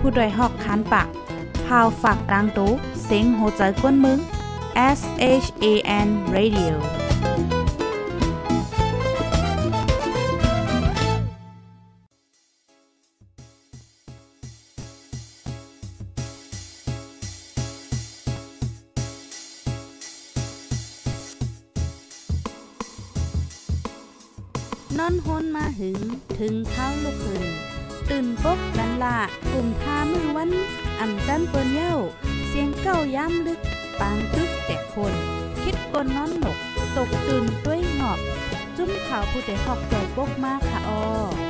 ผู้ดยหอกคันปากพาวฝากดังตู้เซ็งโหใจกวนมึง S H A N Radio นอนฮนมาหึง ถึงเท้าลูกคึงตื่นปกกันละกลุ่มท่ามือวันอ่นจันเปิ้นเย้าเสียงเก้าย้ำลึก ปางตึกแต่คน คิดกนนอนหนก ตกตื่นด้วยหงอบจุ้มข่าวผู้ใดหอกใจปกมากค่ะออ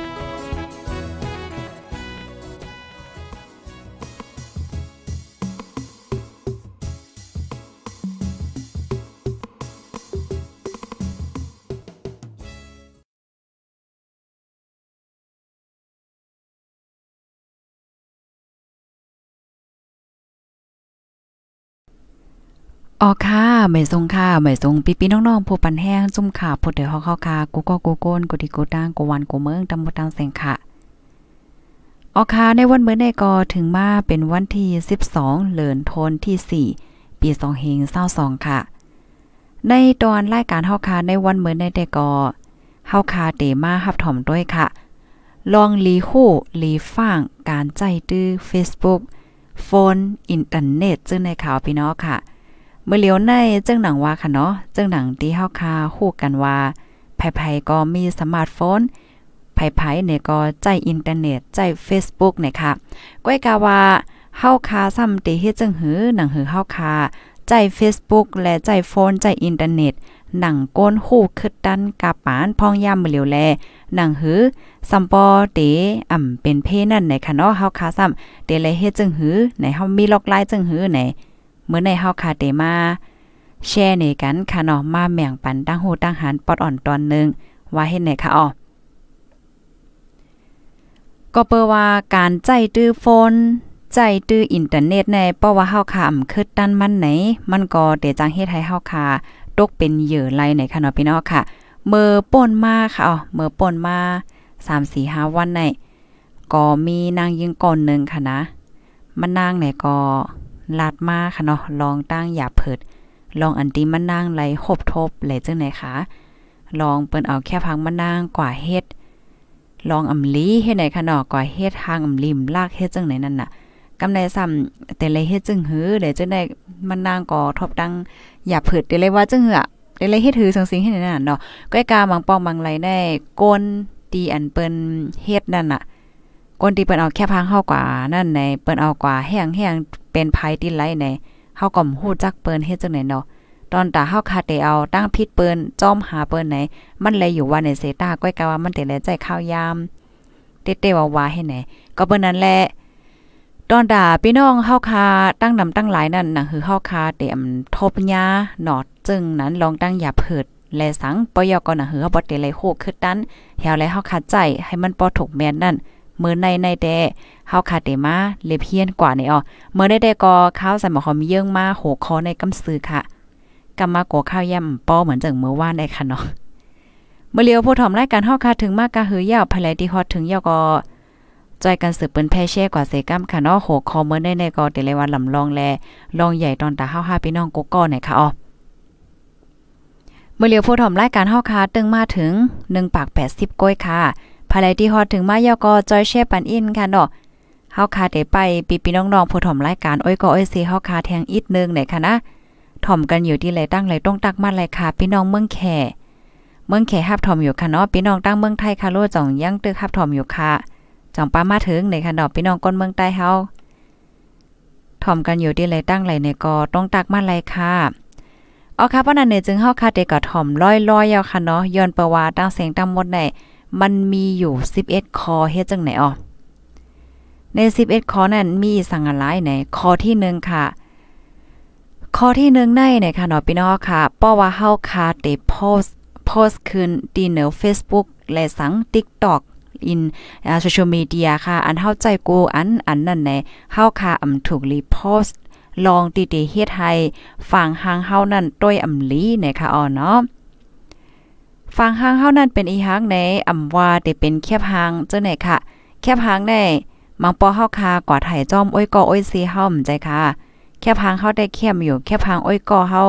อ๋อค่ะไม่ทรงค่ะไม่ทรงพี่พี่น้อง ๆ ผู้ปันแห้งซุ่มขาวผู้เดือดเข้าค่ะกูก็กูโกนกูดีกูตางกูวันกูเมืองตำบลตังแสงค่ะอ๋อค่ะในวันเมื่อในก็ถึงมาเป็นวันที่12เลือนทนที่ 4 ปี2เฮงเศร้าสองค่ะ ในตอน รายการเฮาค่ะในวันเมื่อในแต่ก็เฮาค่ะเตมาฮับถ่อมด้วยค่ะ ลองลีคู่ลีฟังการใจตื้อ Facebook โฟนอินเทอร์เน็ต ซึ่งในข่าวพี่น้องค่ะเมื่อเลียวในจึงหนังว่าค่ะเนาะจึงหนังตีเฮาคาคู่กันว่าไผๆก็มีสมาร์ทโฟนไผๆเนี่ยก็ใจอินเทอร์เน็ตใจ Facebook เนี่ยค่ะก้อยกาว่าเฮาคาซ้ำตีเฮ็ดจังหือหนังหือเฮาคา ใจ Facebook และใจโฟนใจอินเทอร์เน็ต หนังก้นคู่คึดดันกาปานพองย่ำมือเหลียวแล หนังหือซัมปอเตอ่ำเป็นเพนั่นในคะเนาะเฮาคาซ้ำเตเลยเฮ็ดจังหือใหนเฮามีล็อกไลน์จังหือในเมื่อในเฮาคาเตมาแช่ในกันค่ะเนาะมาแม่งปันตั้งโหตั้งหันปอดอ่อนตอนนึงว่าเฮ็ดไหนค่ะอ๋อ ก็เปว่าการใจตื้อโฟนใจตื้ออินเทอร์เน็ตในเพระว่าเฮาคำคือตันมันไหน มันก็เตจังเฮ็ดให้เฮาคาะตกเป็นเหยื่อไหลในค่ะเนาะพี่น้องค่ะเมื่อป่นมาค่ะอ๋อเมื่อป่นมา 3-4-5 วันในก็มีนางยิงก่อนนึงค่ะนะมันนางไหนก็ลาดมาค่ะเนาะ ลองตั้งอย่าเผิด ลองอันติมันนางไหลหบทบไหลจังไหนคะลองเปิ้นเอาแค่พังมันนางกว่าเฮ็ด ลองอำลีเฮ็ดไหนคะเนาะ กว่าเฮ็ดทางอำลิม ลากเฮ็ดจังไหนนั่นน่ะกำไรซ้ำแต่เลยเฮ็ดจึงหือเดี๋ยวจได้มันนางก็ทบตั้งอย่าเผิดได้เลยว่าจังหือได้เลยเฮ็ดถือสังสิงให้นั่นเนาะก้อยกาบางปองบางไหลได้ก้นตีอันเปิ้นเฮ็ดนั่นน่ะก้นตีเปิ้นเอาแค่พังเฮากว่า นั่นในเปิ้นเอากว่าแห้งแห้งเป็นภัยที่ไหในเฮาก่อมฮู้จักเปิ้นเฮ็ดจังไหนเนาะตอนตาเฮาคาเตเอาตั้งพิษเปิ้นจ้อมหาเปิ้นไหน มันเลยอยู่ว่าในเซต้าก้อยกะว่ามันแต่แลใจข้าวยามเตเตว่าวาให้ไหน ก็เปิ้นนั้นแหละ ตอนด่าพี่น้องเฮาคาตั้งนำตั้งหลายนั่นน่ะคือเฮาคาเตมทบญาหนอดจึงนั้นลองตั้งอย่าเผิด และสังปยอก็น่ะคือเฮาบ่เตเลยโคกขึ้นนั้นเฮาและเฮาคาใจให้มันบ่ถูกแม่นนั่นเมื่อในในแต่เฮาคาเตมาเลเพียนกว่าในอ๋อเมื่อได้แต่ก็ข้าวใส่หมอคอมเยื่องมาโหคอในกำซื้อค่ะกำมาก่กข้าวย่ำป้อเหมือนจังเมื่อว่านได้ค่ะเนาะเมื่อเลียวผู้ถอมรายการเฮาคาถึงมากกะหือยาวภายไลที่ฮอดถึงยาวก็จอยกันสืบเปิ้นแพ่แช่กว่าเสกัมค่ะเนาะโหคอเมื่อได้ในก็เตเลวันลำลองแลลองใหญ่ตอนตาเฮาห้าพี่น้องกกก้อใน่ยค่ะอ๋อเมื่อเลียวผู้ถอมรายการเฮาคาตึงมาถึง1ปาก80ก้อยค่ะภายในที่ฮอดถึงมายอกอจอยเชฟปันอินค่ะเนาะเฮาคาเดไปปีปีน้องๆผู้ถอมรายการอ้อยก็อ้อยสีเฮาคาแทงอีกนึงไหนค่ะนะถอมกันอยู่ที่ไหลตั้งไหลต้องตักมาไหลค่ะพี่น้องเมืองแขเมืองแขฮับถอมอยู่ค่ะเนาะพี่น้องตั้งเมืองไทยค่ะโลจ่องยังตึกฮับถอมอยู่ค่ะจ่องป้ามาถึงใหนค่ะเนาะพี่น้องก้นเมืองใต้เฮาถอมกันอยู่ที่ไหลตั้งไหลในกอต้องตักมาไหลค่ะ๋อค่ะเพราะนั้นเนี่ยจึงเฮาคาเดก็ถ่อมลอยๆยาวค่ะเนาะย้อนประวัติตั้งเสียงตั้งหมดในมันมีอยู่11คอเฮ็ดจังไหนอ๋อใน11คอนั้นมีสังหลายไหนคอที่หนึ่งค่ะ คอที่หนึ่งในเนี่ยค่ะหนอพี่น้องค่ะป้อว่าเฮาคาเตโพสโพสขึ้นดีเนอร์เฟซบุ๊กและสัง TikTok อินโซเชียลมีเดีย ค่ะ อันเฮาใจกู อัน อันนั่นแน่เฮาค่ะอำถูกรีโพส์ลองติเตเฮ็ดให้ฟังหางเฮานั่นต้วยอำลีเนี่ยค่ะอ๋อเนาะฟังห้างเฮานั่นเป็นอีห้างในอ่ำว่าได้เป็นแคบหางเจ้าไหนค่ะ แคบหางได้มังปอเฮาคา กว่าไถจ้อมอ้อยกออ้อยซีเฮาใจค่ะ แคบหางเฮาได้เข้มอยู่แคบหางอ้อยกอเฮา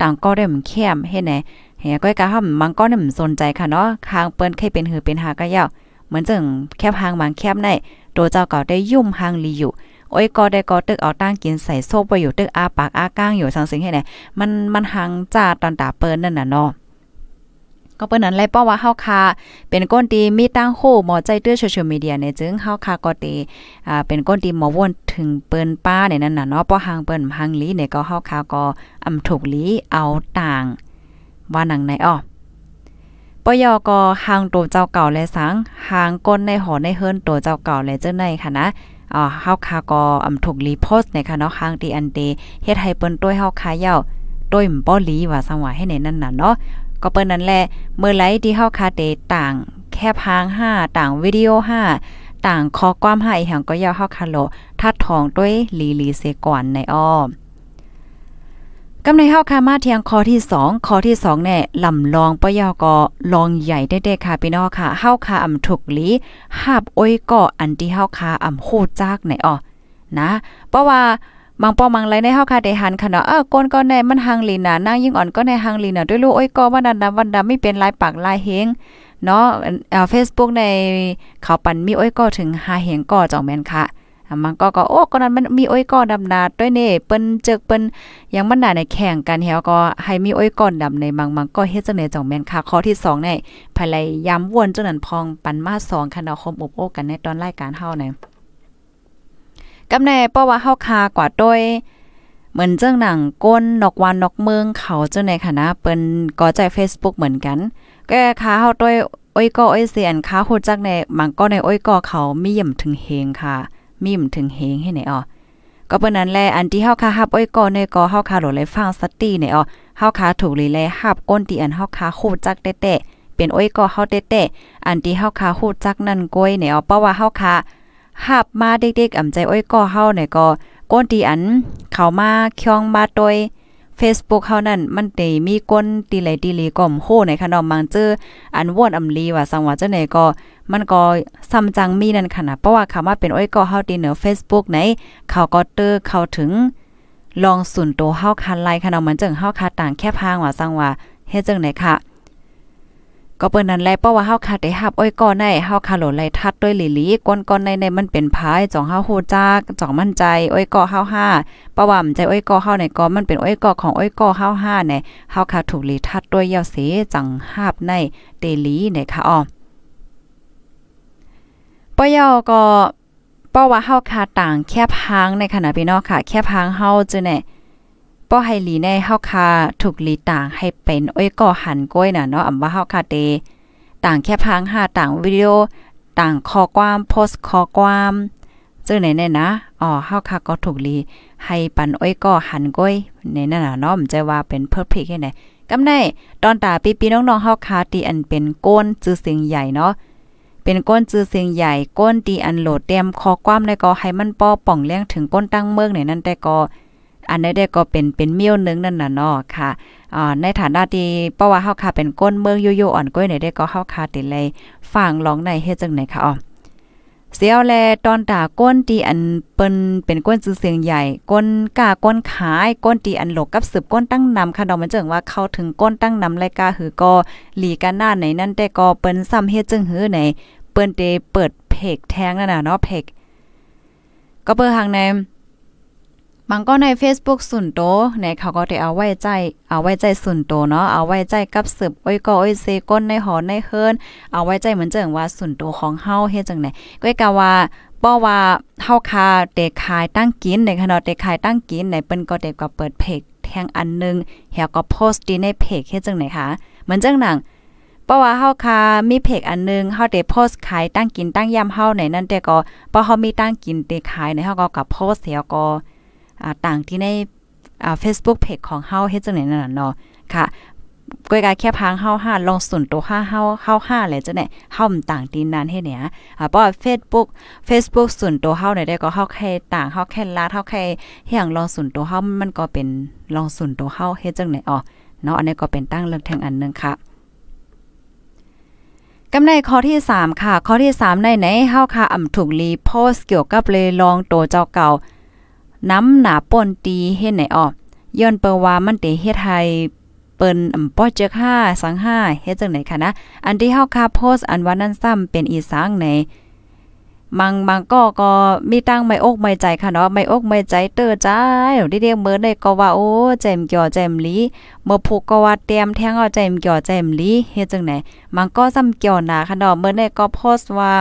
ต่างก็ได้มเข้มเฮ็ดไหนเฮก้อยกะเฮามังก็ได้มสนใจค่ะเนาะคางเปิ้นเคยเป็นหือเป็นหาก็ยาวเหมือนจังแคบหางบางแคบในโวเจ้าเก่าได้ยุ่มหางลีอยู่อ้อยกอได้กอตึกเอาตั้งกินใส่โซบไปอยู่ตึกอาปากอาก้างอยู่สังสิงให้ไหนมันมันหังจ่าตอนตาเปิ้นนั่นน่ะเนาะก็เปิ้นนั้นไล่ป้อว่าเฮาค่ะเป็นก้นตีมีตั้งโคหมอใจเตื้อโซเชียลมีเดียในจึงเฮาค่ะก็ตีอ่าเป็นก้นตีหมอวนถึงเปิ้นป้าในนั่นน่ะเนาะป้อหางเปิ้นหางลีเนี่ยก็เฮาค่ะก็อำถูกลีเอาต่าง ว่านังในอ้อปยกหางตัวเจ้าเก่าและสังหางก้นในหอในเฮิรนตัวเจ้าเก่าและเจ้าในค่ะนะอ่าเฮาคาก็อำถูกรีโพสต์ในค่ะเนาะหางตีอันเตเฮ็ดให้เปิ้นต้วยเฮาคาเย้าต้วยม่้อลีว่าสังว่าให้ในนั่นน่ะเนาะก็เปิ้นนั้นแหละ เมื่อไรที่เฮาคาเตต่าง แคบพางห้าต่าง วิดีโอห้าต่างคอความหาอีหังก็ยาวเฮาคาโลทัดทองด้วย ลีลีเซก่อนในอ้อมกำในเฮาคา มาเทียงคอที่2คอที่2แน่ลำลองปยอกอลองใหญ่ ได้ๆดค่ะ พี่น้องค่ะเฮาคาอำถูกลีหาบอ้อยก่ออันที่เฮาคาอำโคจากในอ้อนะเพราะว่ามังปอมังไรในเฮาคาเด้หันค่ะเนาะเออก้นก็ในมันหังลีน่ะนั่งยิ่งอ่อนก็ในหังลีน่ะด้วยลูกโอ้ยก็วันดันวันดำไม่เป็นลายปากลายเฮงเนาะเฟซบุ๊กในเขาปันมีโอ้ยก็ถึงหาเฮงก็จ่องแมนค่ะมันก็ก็โอ้ก็นั้นมันมีโอ้ยก้อนดำนาด้วยเน่เปิ้นเจิกเปิ้นยังมันหนาในแข่งกันเฮวก็ให้มีโอ้ยก้อนดำในมังมังก็เฮ็ดจังไนจ่องแมนค่ะข้อที่สองในภายไลย้ำวนจนนันพองปันมา2ค่ะเนาะคมอบโอ้กันในตอนรายการเฮาเนี่ยกำแน่ป้าว่าเฮาคากว่าด้วย เหมือนเจ้าหนังก้นนกวานนกเมืองเขาเจ้าในคณะเปิ้นก่อใจ Facebook เหมือนกันก็ค้าเฮาด้วยอ้อยก่อ้อยเสียนค้าโหจักในมังก็ในอ้อยก็เขามีหย่ำถึงเฮงค่ะมีหย่ำถึงเฮงให้ไหนอ๋อก็เปิ้นนั้นแลอันที่เฮาค่ะฮับอ้อยก็ในก่อเฮาคาโหลเลยฟังสติเนอ๋อเฮาค่ะถูกเลยแลฮับก้นตี่อันเฮาค่าโหจักเตะเป็นอ้อยก็เฮาเตะอันที่เฮาค่าโหจักนั่นก้อยเนอ๋อเพราะว่าเฮาค่ะหับมาเด็กๆอ่ำใจอ้อยก่อเฮาหน่ยก็ก้นตีอัน เข้ามาเคียงมาโดย Facebook เฮานั่น มันได้มีก้นตีไหลตีลีก่อมโหในคะนอมมังเจออันว่นอำลีว่าสังว่าจังไหนก็ มันก็ซ้ำจังมีนั่นขนาดเพราะว่าคำมาเป็นอ้อยก่อเฮาตีเหนือ Facebook ไหน เขาก็เตอร์เข้าถึง ลองสุนโตเฮาคันไลค่ะเนาะมันจังเฮาคา ต่างแค่พางว่าสังว่าเฮ็ดจังไหนค่ะก็เปิ้นนั้นแลเพราะว่าเฮาคาะได้รับอ้อยก่อในเฮาคาโหลไหลทัดด้วยหลีหลีก้นๆในในมันเป็นพายจ่องเฮาโฮจักจ่องมั่นใจอ้อยก่อเฮาห้าประว่าใจอ้อยก่อเฮาในกอมันเป็นอ้อยก่อของอ้อยก่อเฮาห้าในเฮาคาถูกหลีทัดด้วยเยาเสจังฮาบในเตลีในค่ะอ้อปยอก็เพราะว่าเฮาคาต่างแคบหางในขณะพี่น้องค่ะแคบหางเฮาจือแน่ป้อ้หลีแนเฮาคาถูกลีต่างให้เป็นอ้อยก่อหันก้อยน่ะเนาะอำว่าเฮาคาเตต่างแค่พังหาต่างวิดีโอต่างข้อความโพสต์ข้อความซึ่งไหนเนี่ยนะอ๋อเฮาคาก็ถูกลีให้ปันอ้อยก่อหันก้อยในนั่นน่ะเนาะมจะว่าเป็นเพอร์เฟคแค่ไหนกำไนตอนตาปีๆน้องๆเฮาคาตีอันเป็นก้นจื้อเสียงใหญ่เนาะเป็นก้นจื้อเสียงใหญ่ ก้นตีอันโหลดเต็มข้อความในก็ให้มันป้อป่องเลี้ยงถึงก้นตั้งเมืองในนั้นแต่ก็อันนี้ได้ก็เป็นเป็นเมี้ยวนึงนั่นน่ะเนาะค่ะ อ่า ในฐานะที่เพราะว่าเฮาค่ะเป็นก้นเมืองโยโยอ่อนก้อยไหนได้ก็เฮาค่ะติเลย ฟังร้องในเฮ็ดจังไหนค่ะอ๋อเสียวแลตอนตาก้นตีอันเปิ้นเป็นก้นซื้อเสียงใหญ่ ก้นกาก้นขายก้นตีอันหลกกับสืบก้นตั้งนำค่ะดอกมันเจิงว่าเข้าถึงก้นตั้งนำรายการหือก็หลีกันหน้าไหนนั่นแต่ก็เปิ้นซ้ำเฮ็ดจึงหือไหนเปิ้นเตเปิดเพกแทงนั่นน่ะเนาะเพก ก็เปิ้นหางในมันก็ใน Facebook ส่วนโตเนี่ยเขาก็ได้เอาไว้ใจ เอาไว้ใจส่วนโตเนาะ เอาไว้ใจกับสืบอ้อยก็อ้อยเซก้นในหอในเฮิรนเอาไว้ใจเหมือนเจิงว่าส่วนโตของเฮาเฮ็ดจังไหนก็กะว่าบ่ว่าเฮาคาเด็กขายตั้งกินในขณะเด็กขายตั้งกินในเปิ้นก็เด็กก็เปิดเพจแทงอันนึงเฮาก็โพสต์ดีในเพจเฮ็ดจังไหนคะเหมือนจังหนังพราะว่าเฮาคามีเพจอันนึงเฮาได้โพสต์ขายตั้งกินตั้งยามเฮาไหนนั่นแต่ก็พอเฮามีตั้งกินเดขายในเฮาก็กับโพสต์เสียก็ต่างที่ใน Facebook Page ของเฮาเฮ็ดจังไหนนั่นเนาะค่ะก้อยกาแค่พังเฮาห้าลองสุนตัวห้าเฮาเฮาห้าเลยจเนีหยเฮาต่างดินนั้นให้เนี่ยอ่าเพราะ Facebook Facebook สุนตัวเฮาเนี่ยได้ก็เฮาแค่ต่างเฮาแค่ลาเฮาแค่เฮียงลองสุนตัวเฮามันก็เป็นลองสุนตัวเฮาเฮ็ดจังไหนอ๋อเนาะอันนี้ก็เป็นตั้งเลิกแทงอันนึงค่ะกำในข้อที่3ค่ะข้อที่ 3 ในไหนเฮาค่ะอ่าถูกรีโพสเกี่ยวกับเลยลองโตเจ้าเก่าน้ำหนาป่นตีเฮ็ดไหนออกย้อนเปิว่ามันเตเฮ็ดไทยเปิ้นอ่าป้อเจกห้าสังห้าเฮ็ดจังไหนคะนะอันที่เฮาคาโพสอันว่านั่นซ้ำเป็นอีสังไหน มังมังก็ก็มีตั้งไม่อกไม่ใจค่ะเนาะไม่อกไม่ใจเตอใจเดี๋ยวเดีมื่อได้ก็ว่าโอ้แจมเกี่ยวแจมลีเมื่อผูกก็ว่าเตรียมแทงเอาแจมเกี่ยวแจมลีเฮ็ดจังไหนมังก็ซ้ำเกี่ยวหนาค่ะเนาะเมื่อไดก็โพสต์ว่า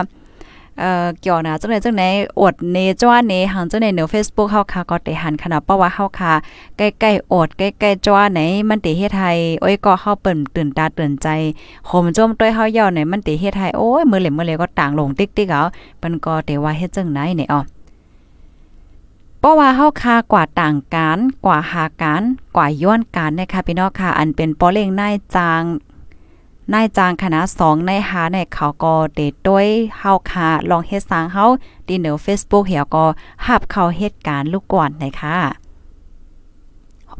เอ่อเกี่ยวนะจังไหนจังไหนอดเนจ้าเนหังจังไหนเนือ Facebook เฮาค่ะก็ได้หันขนาดเพราะว่าเฮาค่ะใกล้ๆอดใกล้ๆจ้าไหนมันติเฮ็ดให้โอ้ยก็เฮาเปิ่นตื่นตาตื่นใจโหมจมต้วยเฮาย่อไหนมันติเฮ็ดให้โอ้ยมือเหล่มือเหล่ก็ต่างลงติ๊กๆเอาเปินก็ได้ว่าเฮ็ดจังไหนเนี่ยอ๋อเพราะว่าเฮาคากว่าต่างการกว่าหาการกว่าย้อนการนะคะพี่น้องค่ะอันเป็นปอเล่งนายจางนายจางคณะ 2 ในหาในเขาก็เดดด้วยเฮาค่ะลองเฮ็ดสร้างเฮาดีเหนือ Facebook เหี่ยวก็หับเข้าเหตุการณ์ลูกก่อนนะคะ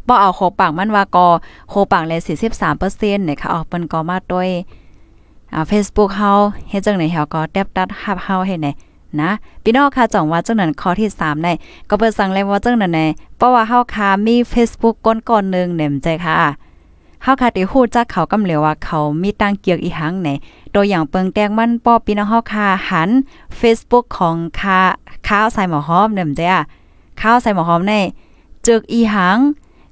บ่เอาโคปังมันว่าก็โคปังเลย43%นะคะออกเปิ้นก็มาด้วยอ่า Facebook เฮาเฮ็ดจังได๋เยวก็แตบตัดหับเฮาให้ไหนนะ พี่น้องค่ะจ่องว่าจังนั้นข้อที่3ในก็เปิดสั่งเลยว่าจังนั้นในเพราะว่าเฮาค่ะมี Facebook ก้นๆนึงเนี่ยมใจค่ะเฮาคาติฮู้จักเขากำเหลวว่าเขามีตั้งเกียกอีหังไหนตัวอย่างเปิงแตงมันป้อพี่น้องเฮาคาหัน Facebook ของคาข้าวใส่หมอหอมเนี่ยมจ้ะข้าวใส่หมอหอมในจึกอีหัง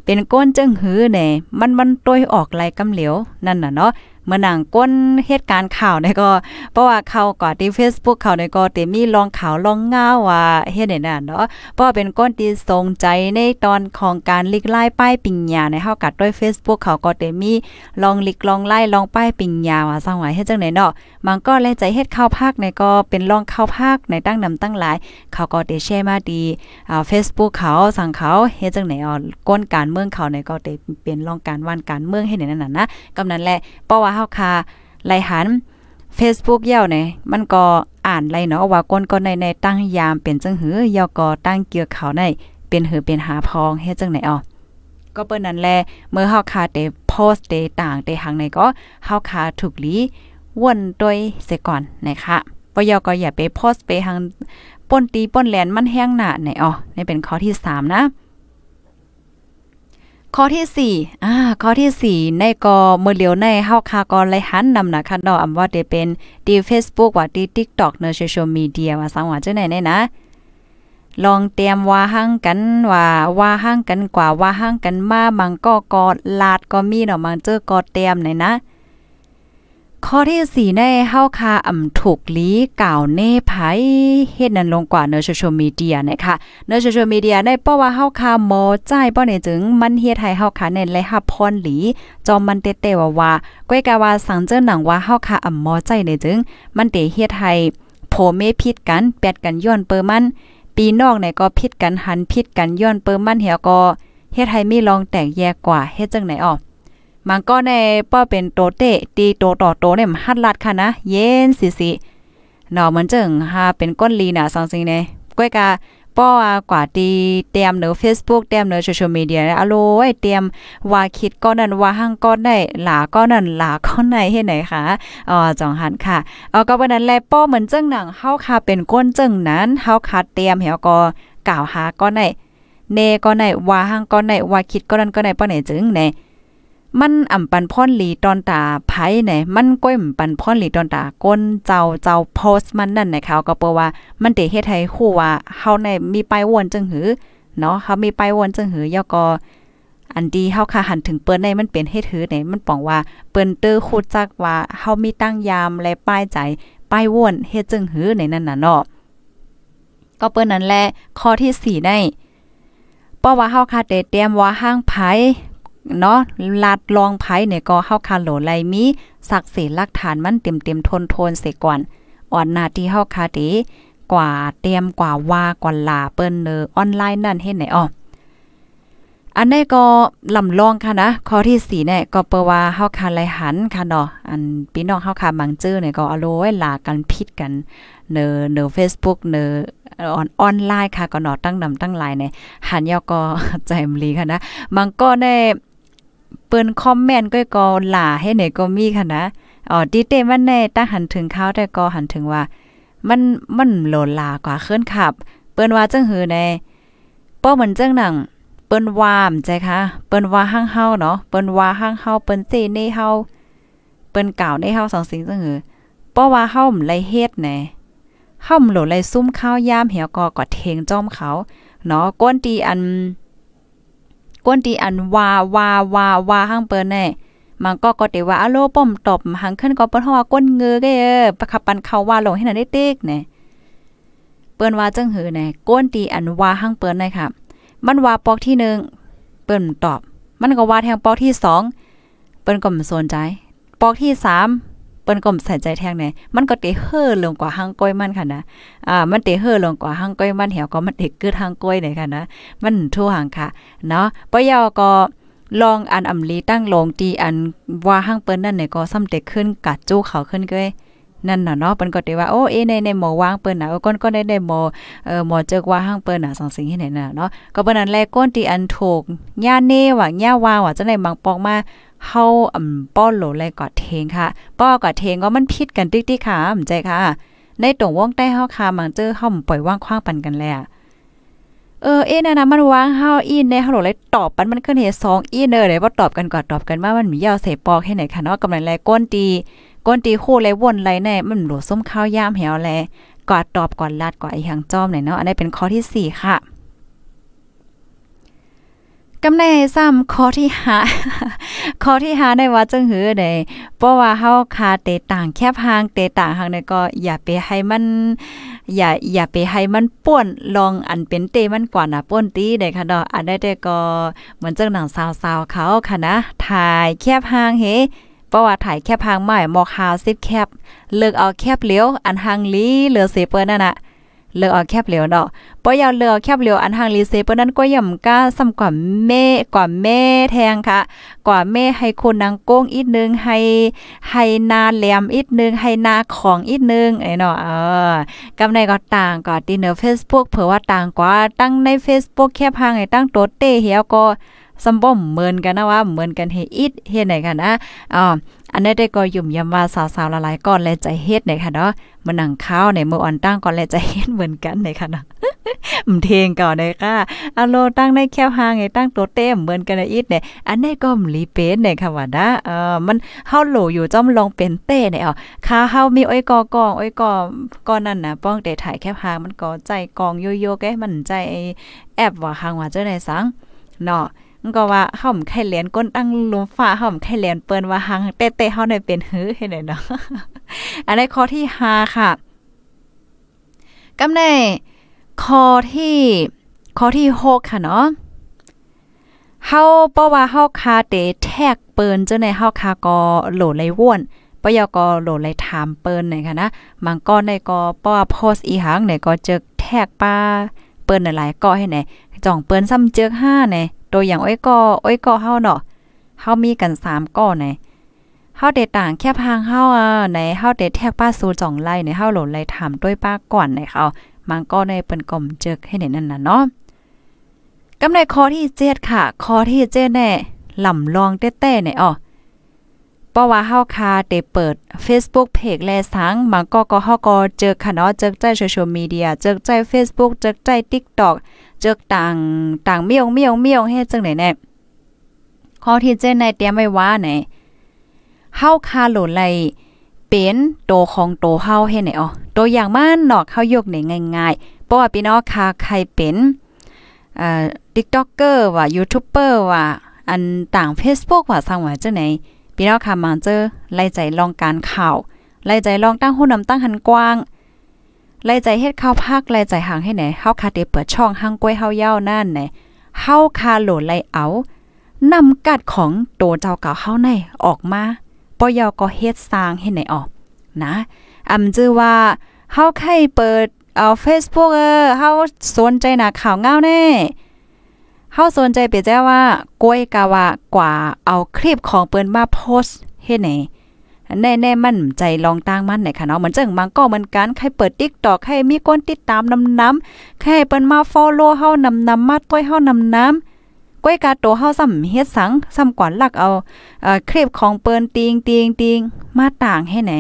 เป็นก้นจึงหือเนี่ยมันมันตวอยออกไหลกำเหลวนั่นน่ะเนาะเมื่อนางก้นเหตุการณ์ข่าวในก็เพราะว่าเขาก่อที่ Facebook เขาในก็เตมีลองข่าวลองง้าว่าเฮ็ดได้นั่นเนาะเพราะเป็นก้นที่ทรงใจในตอนของการลิกไล่ป้ายปิญยาในเฮากัดด้วย Facebook เขาก็เตมีลองลิกลองไล่ลองป้ายปิญยาว่าสังไว้เฮ็ดจังได๋เนาะมันก็แลใจเฮ็ดข้าวภาคในก็เป็นลองข้าวภาคในตั้งนำตั้งหลาย เขาก็ได้แชร์มาดีอ่า Facebook เขาสั่งเขาเฮ็ดจังได๋อ่อก้นการเมืองเขาในก็ได้เป็นลองการวันการเมืองให้ในนั้นน่ะนะกำนั้นแหละเพราะว่าาวค่ะไลหัน Facebook เย่าเนี่ยมันก็อ่านไรเนาะว่าก้นก็ในในตั้งยามเป็นจัง หือเยาก็ตั้งเกี่ยวเขาในเป็นหือเป็น หาพองเฮ็ดจังไหนอ๋อก็เปิ้นนั้น แล เมื่อเฮาคาเตโพสเดต่างเดหังในก็เฮาคาถูกลีวนโดย เสก่อน นะคะปยก็อย่าไปโพสไปหังป้นตีป้นแหลนมันแห้งหนาในอ๋อในเป็นข้อที่3นะข้อที่4อ่าข้อที่4ในกอเมื่อเหลียวในเฮาคากรไลหันนำนะคะเนาะอำว่าได้เป็นดี Facebook ว่าดี TikTok เนร์โซเชียลมีเดียว่าสังว่าจังไหนเนี่ยนะ ลองเตรียมว่าห่างกันว่าว่าห่างกันกว่า ว่าห่างกันมาบางก็กอลาดก็มีเนาะบางเจอกดเตรียมไหนนะข้อที่สี่ในเฮาคาอ่ำถูกลีกล่าวเน่ไผเฮ็ดนั้นลงกว่าเนอโซเชียลมีเดียนะคะเนอโซเชียลมีเดียในป้าว่าเฮาคาโมใจป้อเนี่จึง มันเฮ็ดให้เฮาคาเน่ และฮับพรหลี จอมมันเตเตว่าว่า ก้อยกาว่าสังเจอหนังว่าเฮาคาอ่ำโมใจเนี่ยจึง มันเตเฮ็ดให้โผเมพิดกัน แปดกันย้อนเปอร์มันปีนอกในก็พิดกันหันพิดกันย้อนเปอร์มันเหี่ยก็เฮ็ดให้มีลองแตกแยกกว่าเฮ็ดจังไหนออกมันก็ในป้อเป็นโตเตตีโตต่อโตเนี่ยฮัดลัดค่ะนะเย็นสิสิหนอเหมือนจึงฮาเป็นก้นลีน่ะสังสิงเนี่ยก้อยกาป้อกว่าตีเตรียมเนื้อ Facebook เตรียมเนื้อโซเชียลมีเดียอะโลไอเตรียมว่าคิดก้อนนั้นว่าหั่งก้อนได้หลาก้อนนั้นหลาก้อนไหนเฮ็ดไหนคะอ๋อจองหันค่ะเอาก็วันนั้นแลป้อเหมือนจิงหนังเฮาคาเป็นก้นจิงนั้นเฮาคาเตรียมเหี่ยวก็กล่าวหาก้อนไหนเนก้อนไหนว่าหั่งก้อนไหนว่าคิดก้อนนั้นก้อนไหนป้อไหนจึงไหนมันอ่ำปันพ่อนหลีตอนตาไผไหนมันก้มปันพ่อนหลีตอนตาก้นเจ้าเจ้าโพสต์มันนั่นนะคะก็เปว่ามันเตะเฮ็ดให้ฮู่ว่าเฮาในมีไปวนจังหือ เนาะเฮามีไปวนจังหือยอก็อันดีเฮาค่ะหันถึงเปิ้นในมันเป็นเฮ็ดหือไหนมันปองว่า เปิ้นเตอร์คูจักว่าเฮามีตั้งยามและป้ายใจป้ายวนเฮ็ดจังหือในนั่นน่ะเนาะก็เปิ้นนั้นแหละ ข้อที่4ได้เพราะว่าเฮาค่ะเตเตรียมว่าห้างไผเนาะลาดลองไผ่เนี่ยก็เฮาคาโหลไลมีสักเสลักฐานมันเต็มๆทนทนเสก่อน อ่อนหน้าที่เฮาคาดีกว่าเตรียมกว่าว่ากว่าลาเปิ้นเนอออนไลน์นั่นเฮ็ดไหนอ่ออันนี้ก็ลำลองค่ะนะ ข้อที่4เนี่ยก็เปว่าเฮาคาไลหันค่ะเนาะ อันพี่น้องเฮาคาบางจื้อเนี่ยก็เอาโลไว้ลากันผิดกันเนอเนอ Facebook เนอออนออนไลน์ค่ะก็เนาะตั้งนำตั้งหลายเนี่ยหันยอก็ใจมลีค่ะนะมังก็ไดเปิ้นคอมเมนต์ก็ก็หล่าให้ไหนก็มีค่ะนะ อ๋อดีเตมันแน่ตั้งหันถึงเขาแต่ก็หันถึงว่า มันมันโลนลากว่าเคลื่อนขับ เปิ้นว่าจังหือในป้อเหมือนจังหนังเปิ้นว่ามใจค่ะ เปิ้นว่าห้างเฮาเนาะ เปิ้นว่าห้างเฮา เปิ้นเจในเฮา เปิ้นกล่าวในเฮาสองสิ่งจังหือป้อว่าเฮาไรเฮ็ดแน่เฮาโหลไรซุ่มข้าวยามเหี่ยวกอกอดเทงจอมเขาเนาะ ก้นตีอันก้นตีอันวาวาวาวาห้างเปิดแน่ มันก็ก็เตว่าอโลป้อมตบหังขึ้นก็เปิ้นฮว่าก้นเงือก็เออประคับปันเขาว่าลงให้น่ะได้เต๊กแน่เปิ้นว่าจังหือแน่ก้นตีอันวาห้างเปิ้นแน่ค่ะ มันว่าปอกที่หนึ่งเปิ้นตอบมันก็ว่าแทงปอกที่สอง เปิ้นก็ไม่สนใจปอกที่สามปิ้นก็ใส่ใจแทงไหน มันก็เตะเฮ่อลงกว่าห้างก้อยมันค่ะนะอ่า มันเตะเฮ่อลงกว่าห้างก้อยมันเหี่ยวก็มันเด็กเกิดห้างก้อยไหนค่ะนะ มันทั่วห่างค่ะ เนาะปะยอก็ลองอันอำลีตั้งลงตีอันว่าห้างเปิ้นนั่นไหนก็ซ้ำเตะขึ้นกัดจู้เขาขึ้นก้ยนั่นน่ะเนาะ เปิ้นก็ได้ว่า โอ้ เอในในหมอวางเปิ้นน่ะก้นก็ได้ไดหมอ เอ่อ หมอเจอว่าห้างเปิ้นน่ะสองสิ่งที่ไหนน่ะเนาะ ก็เปิ้นนั้นแลก้นตีอันถูกย่าเน่ว่าย่าว่าว่าจะได้บางปอกมาเฮาอ่ำป้อโหลแลกอดเทงค่ะป้อกอดเทงก็มันพิดกันติ๊กติ๊กค่ะใจค่ะ ในตรงวงใต้เฮาค่ะมังเจอเฮาปล่อยว่างคว้างปันกันแล้ว เออเอ็นะนะมันวางเฮาอินในฮัลโหลเลยตอบปันมันขึ้นเฮสองอินเนอร์เลยว่าตอบกันก่อนตอบกันว่ามันมียาวใส่ปอกให้ไหนค่ะเนาะกาลังแลก้นตีก้นตีคู่เลยวนไรแน่มันหลววส้มข้าวยามเหวแลกอดตอบก่อนลาดก่อนไอ้หางจอมหน่อยเนาะอันนี้เป็นข้อที่ 4 ค่ะกำในซ้ำข้อที่หาข้อที่หาได้ว่าจังหือได้เพราะว่าเฮาคาเตต่างแคบหางเตต่างหางเนี่ยก็ อย่าไปให้มันอย่าอย่าไปให้มันป่วนลองอันเป็นเตมันกว่าน่ะป่วนตีได้ค่ะดอกอันได้แต่ก็เหมือนจังหนังสาวๆเขาค่ะนะถ่ายแคบหางเฮเพราะว่าถ่ายแคบหางใหม่หมอกหาวซ1ปแคบ เลือกเอาแคบเลี้ยว อันหางลีเหลือเสเปิ้นนั่นน่ะเลือแคบเหลียวเนาะปอยาวเลือแคบเหลียวอันทางลีเซเปิ้นนั้นก็ย่ำกาซ้ำกว่าแม่ กว่าแม่แทงค่ะ กว่าแม่ให้คนนางโก้งอีกนึงให้ให้นาแหลมอีกนึงให้นาของอีกนึงไอ้เนาะ เออกำในก็ต่างก็ที่เนอ Facebook เผื่อว่าต่างกว่าตั้งใน Facebook แคบหางให้ตั้งโตเตเหียวก็สำบ่มเหมือนกันนะว่าเหมือนกันเฮอิดเฮ็ดไหนกันะอ๋อ อันนี้ได้ก็ยุ่มยำว่าสาวๆละหลายก่อนและใจเฮ็ดไหนค่ะเนาะมันหนังข้าวในเมื่ออ่อนตั้งก่อนและใจเฮ็ดเหมือนกันไหนค่ะเนาะมืมเทงก่อนเลยค่ะ อโลตั้งในแควหางไงตั้งตัวเต็มเหมือนกันอิดเนี่ย อันนี้ก็มีเป็นเนี่ยค่ะว่านะเออมันเฮาโหลอยู่จ้อมลองเป็นเต้เนี่ยอ๋อคาเฮามีอ้อยกอกอง อ้อยกอก้อนนั่นนะป้องแต่ถ่ายแควหางมันก็ใจกองโยโย่แกมันใจแอบว่าหางว่าเจ้าไหนสังเนาะก็ว่าห่อมไข่เลรียนก้นตั้งลมฟ้าห่อมไข่เลรียนเปิ้นว่าหังเตะๆเฮาได้เป็นหื้อให้ได้เนาะอันในข้อที่5ค่ะ กำในข้อที่ข้อที่6ค่ะเนาะเฮาเพาว่าเฮาคาเตแทกเปิ้นเจ้าในเฮาคาก็โหลไหลว่วนปยกโหลไหลถามเปิ้นหน่อยค่ะนะมังก้อนในก็ป้อโพสอีหังไนก็เจกแทกป้าเปิ้นหลายก็ให้ไหนจ่อง เปิ้นซ้ำเจก5ไหนตัวอย่างอ้อยกออ้อยกอเฮาเนาะเฮามีกัน 3ก้อไหนเฮาเดต่างแค่พางเฮาอ่ะไหนเฮาเดแทกป้าซูจ่องไล่ในเฮาหล่นไล่ถามด้วยป้าก่อนในเขามังก็ในเปิ้นกลมเจิกให้ในนั่นน่ะเนาะกำในข้อที่7ค่ะข้อที่7แน่ลำลองเต้ๆในอ้อป้าว่าเฮาคาเตเปิด Facebook Page แลสังมังก็ก็เฮาก็เจอค่ะเนาะเจอใจโซเชียลมีเดียเจอใจ Facebook เจอใจ TikTok เจกต่างต่างเมี่ยวเมี่ยวเมี่ยวให้ดจังไหนแน่ ข้อที่เจนในเตรียมไว้ว่าไหนเฮาคาโหลไลเป็นโตของโตเฮาให้ไหนอ๋อตัวอย่างมันหนอกเฮายกไหนง่าย ๆเพราะว่าพี่น้องคา ใครเป็นเอ่ิ t i ลเกอร์ว่าทูบเบอร์ว่า อันต่าง Facebook ว่าสร้างว่าจังไหนพี่น้องค่ะมาเจอไล่ใจลองการข่าว ไล่ใจลองตั้งหุ้นนำตั้งหันกว้างไล่ใจเฮ็ดข้าวพักไล่ใจหางให้ไหนเฮาคาเตเปิดช่องหางกล้วยเฮายาวนั่นไหนเฮาคาโหลดไล่เอานำกัดของโตเจ้าเก่าเฮาในออกมาปอยอก็เฮ็ดสร้างให้ไหนออกนะ อำจื้อว่าเฮาใครเปิดเอา Facebook เออเฮาสนใจหนาข่าวเงาแน่เฮาสนใจเปแจ้ว่ากล้วยกะว่ากว่าเอาคลิปของเปิ้นมาโพสต์เฮ็ดไหนแน่แน่มั่นใจลองตั้งมั่นใหนค่ะเนาะเหมือนจังบางก็เหมือนกันใครเปิดติ๊กตอกให้มีก้นติดตามนำน้ำใครเปิ้นมาฟอลโล่เฮานำน้ำมาต้วยเฮานำน้ำก้อยกาโตเฮาซ้ำเฮ็ดสังซ้ำกวนาลักเอาเอ่อคลิปของเปิ้นติงติงติงมาต่างให้ไหน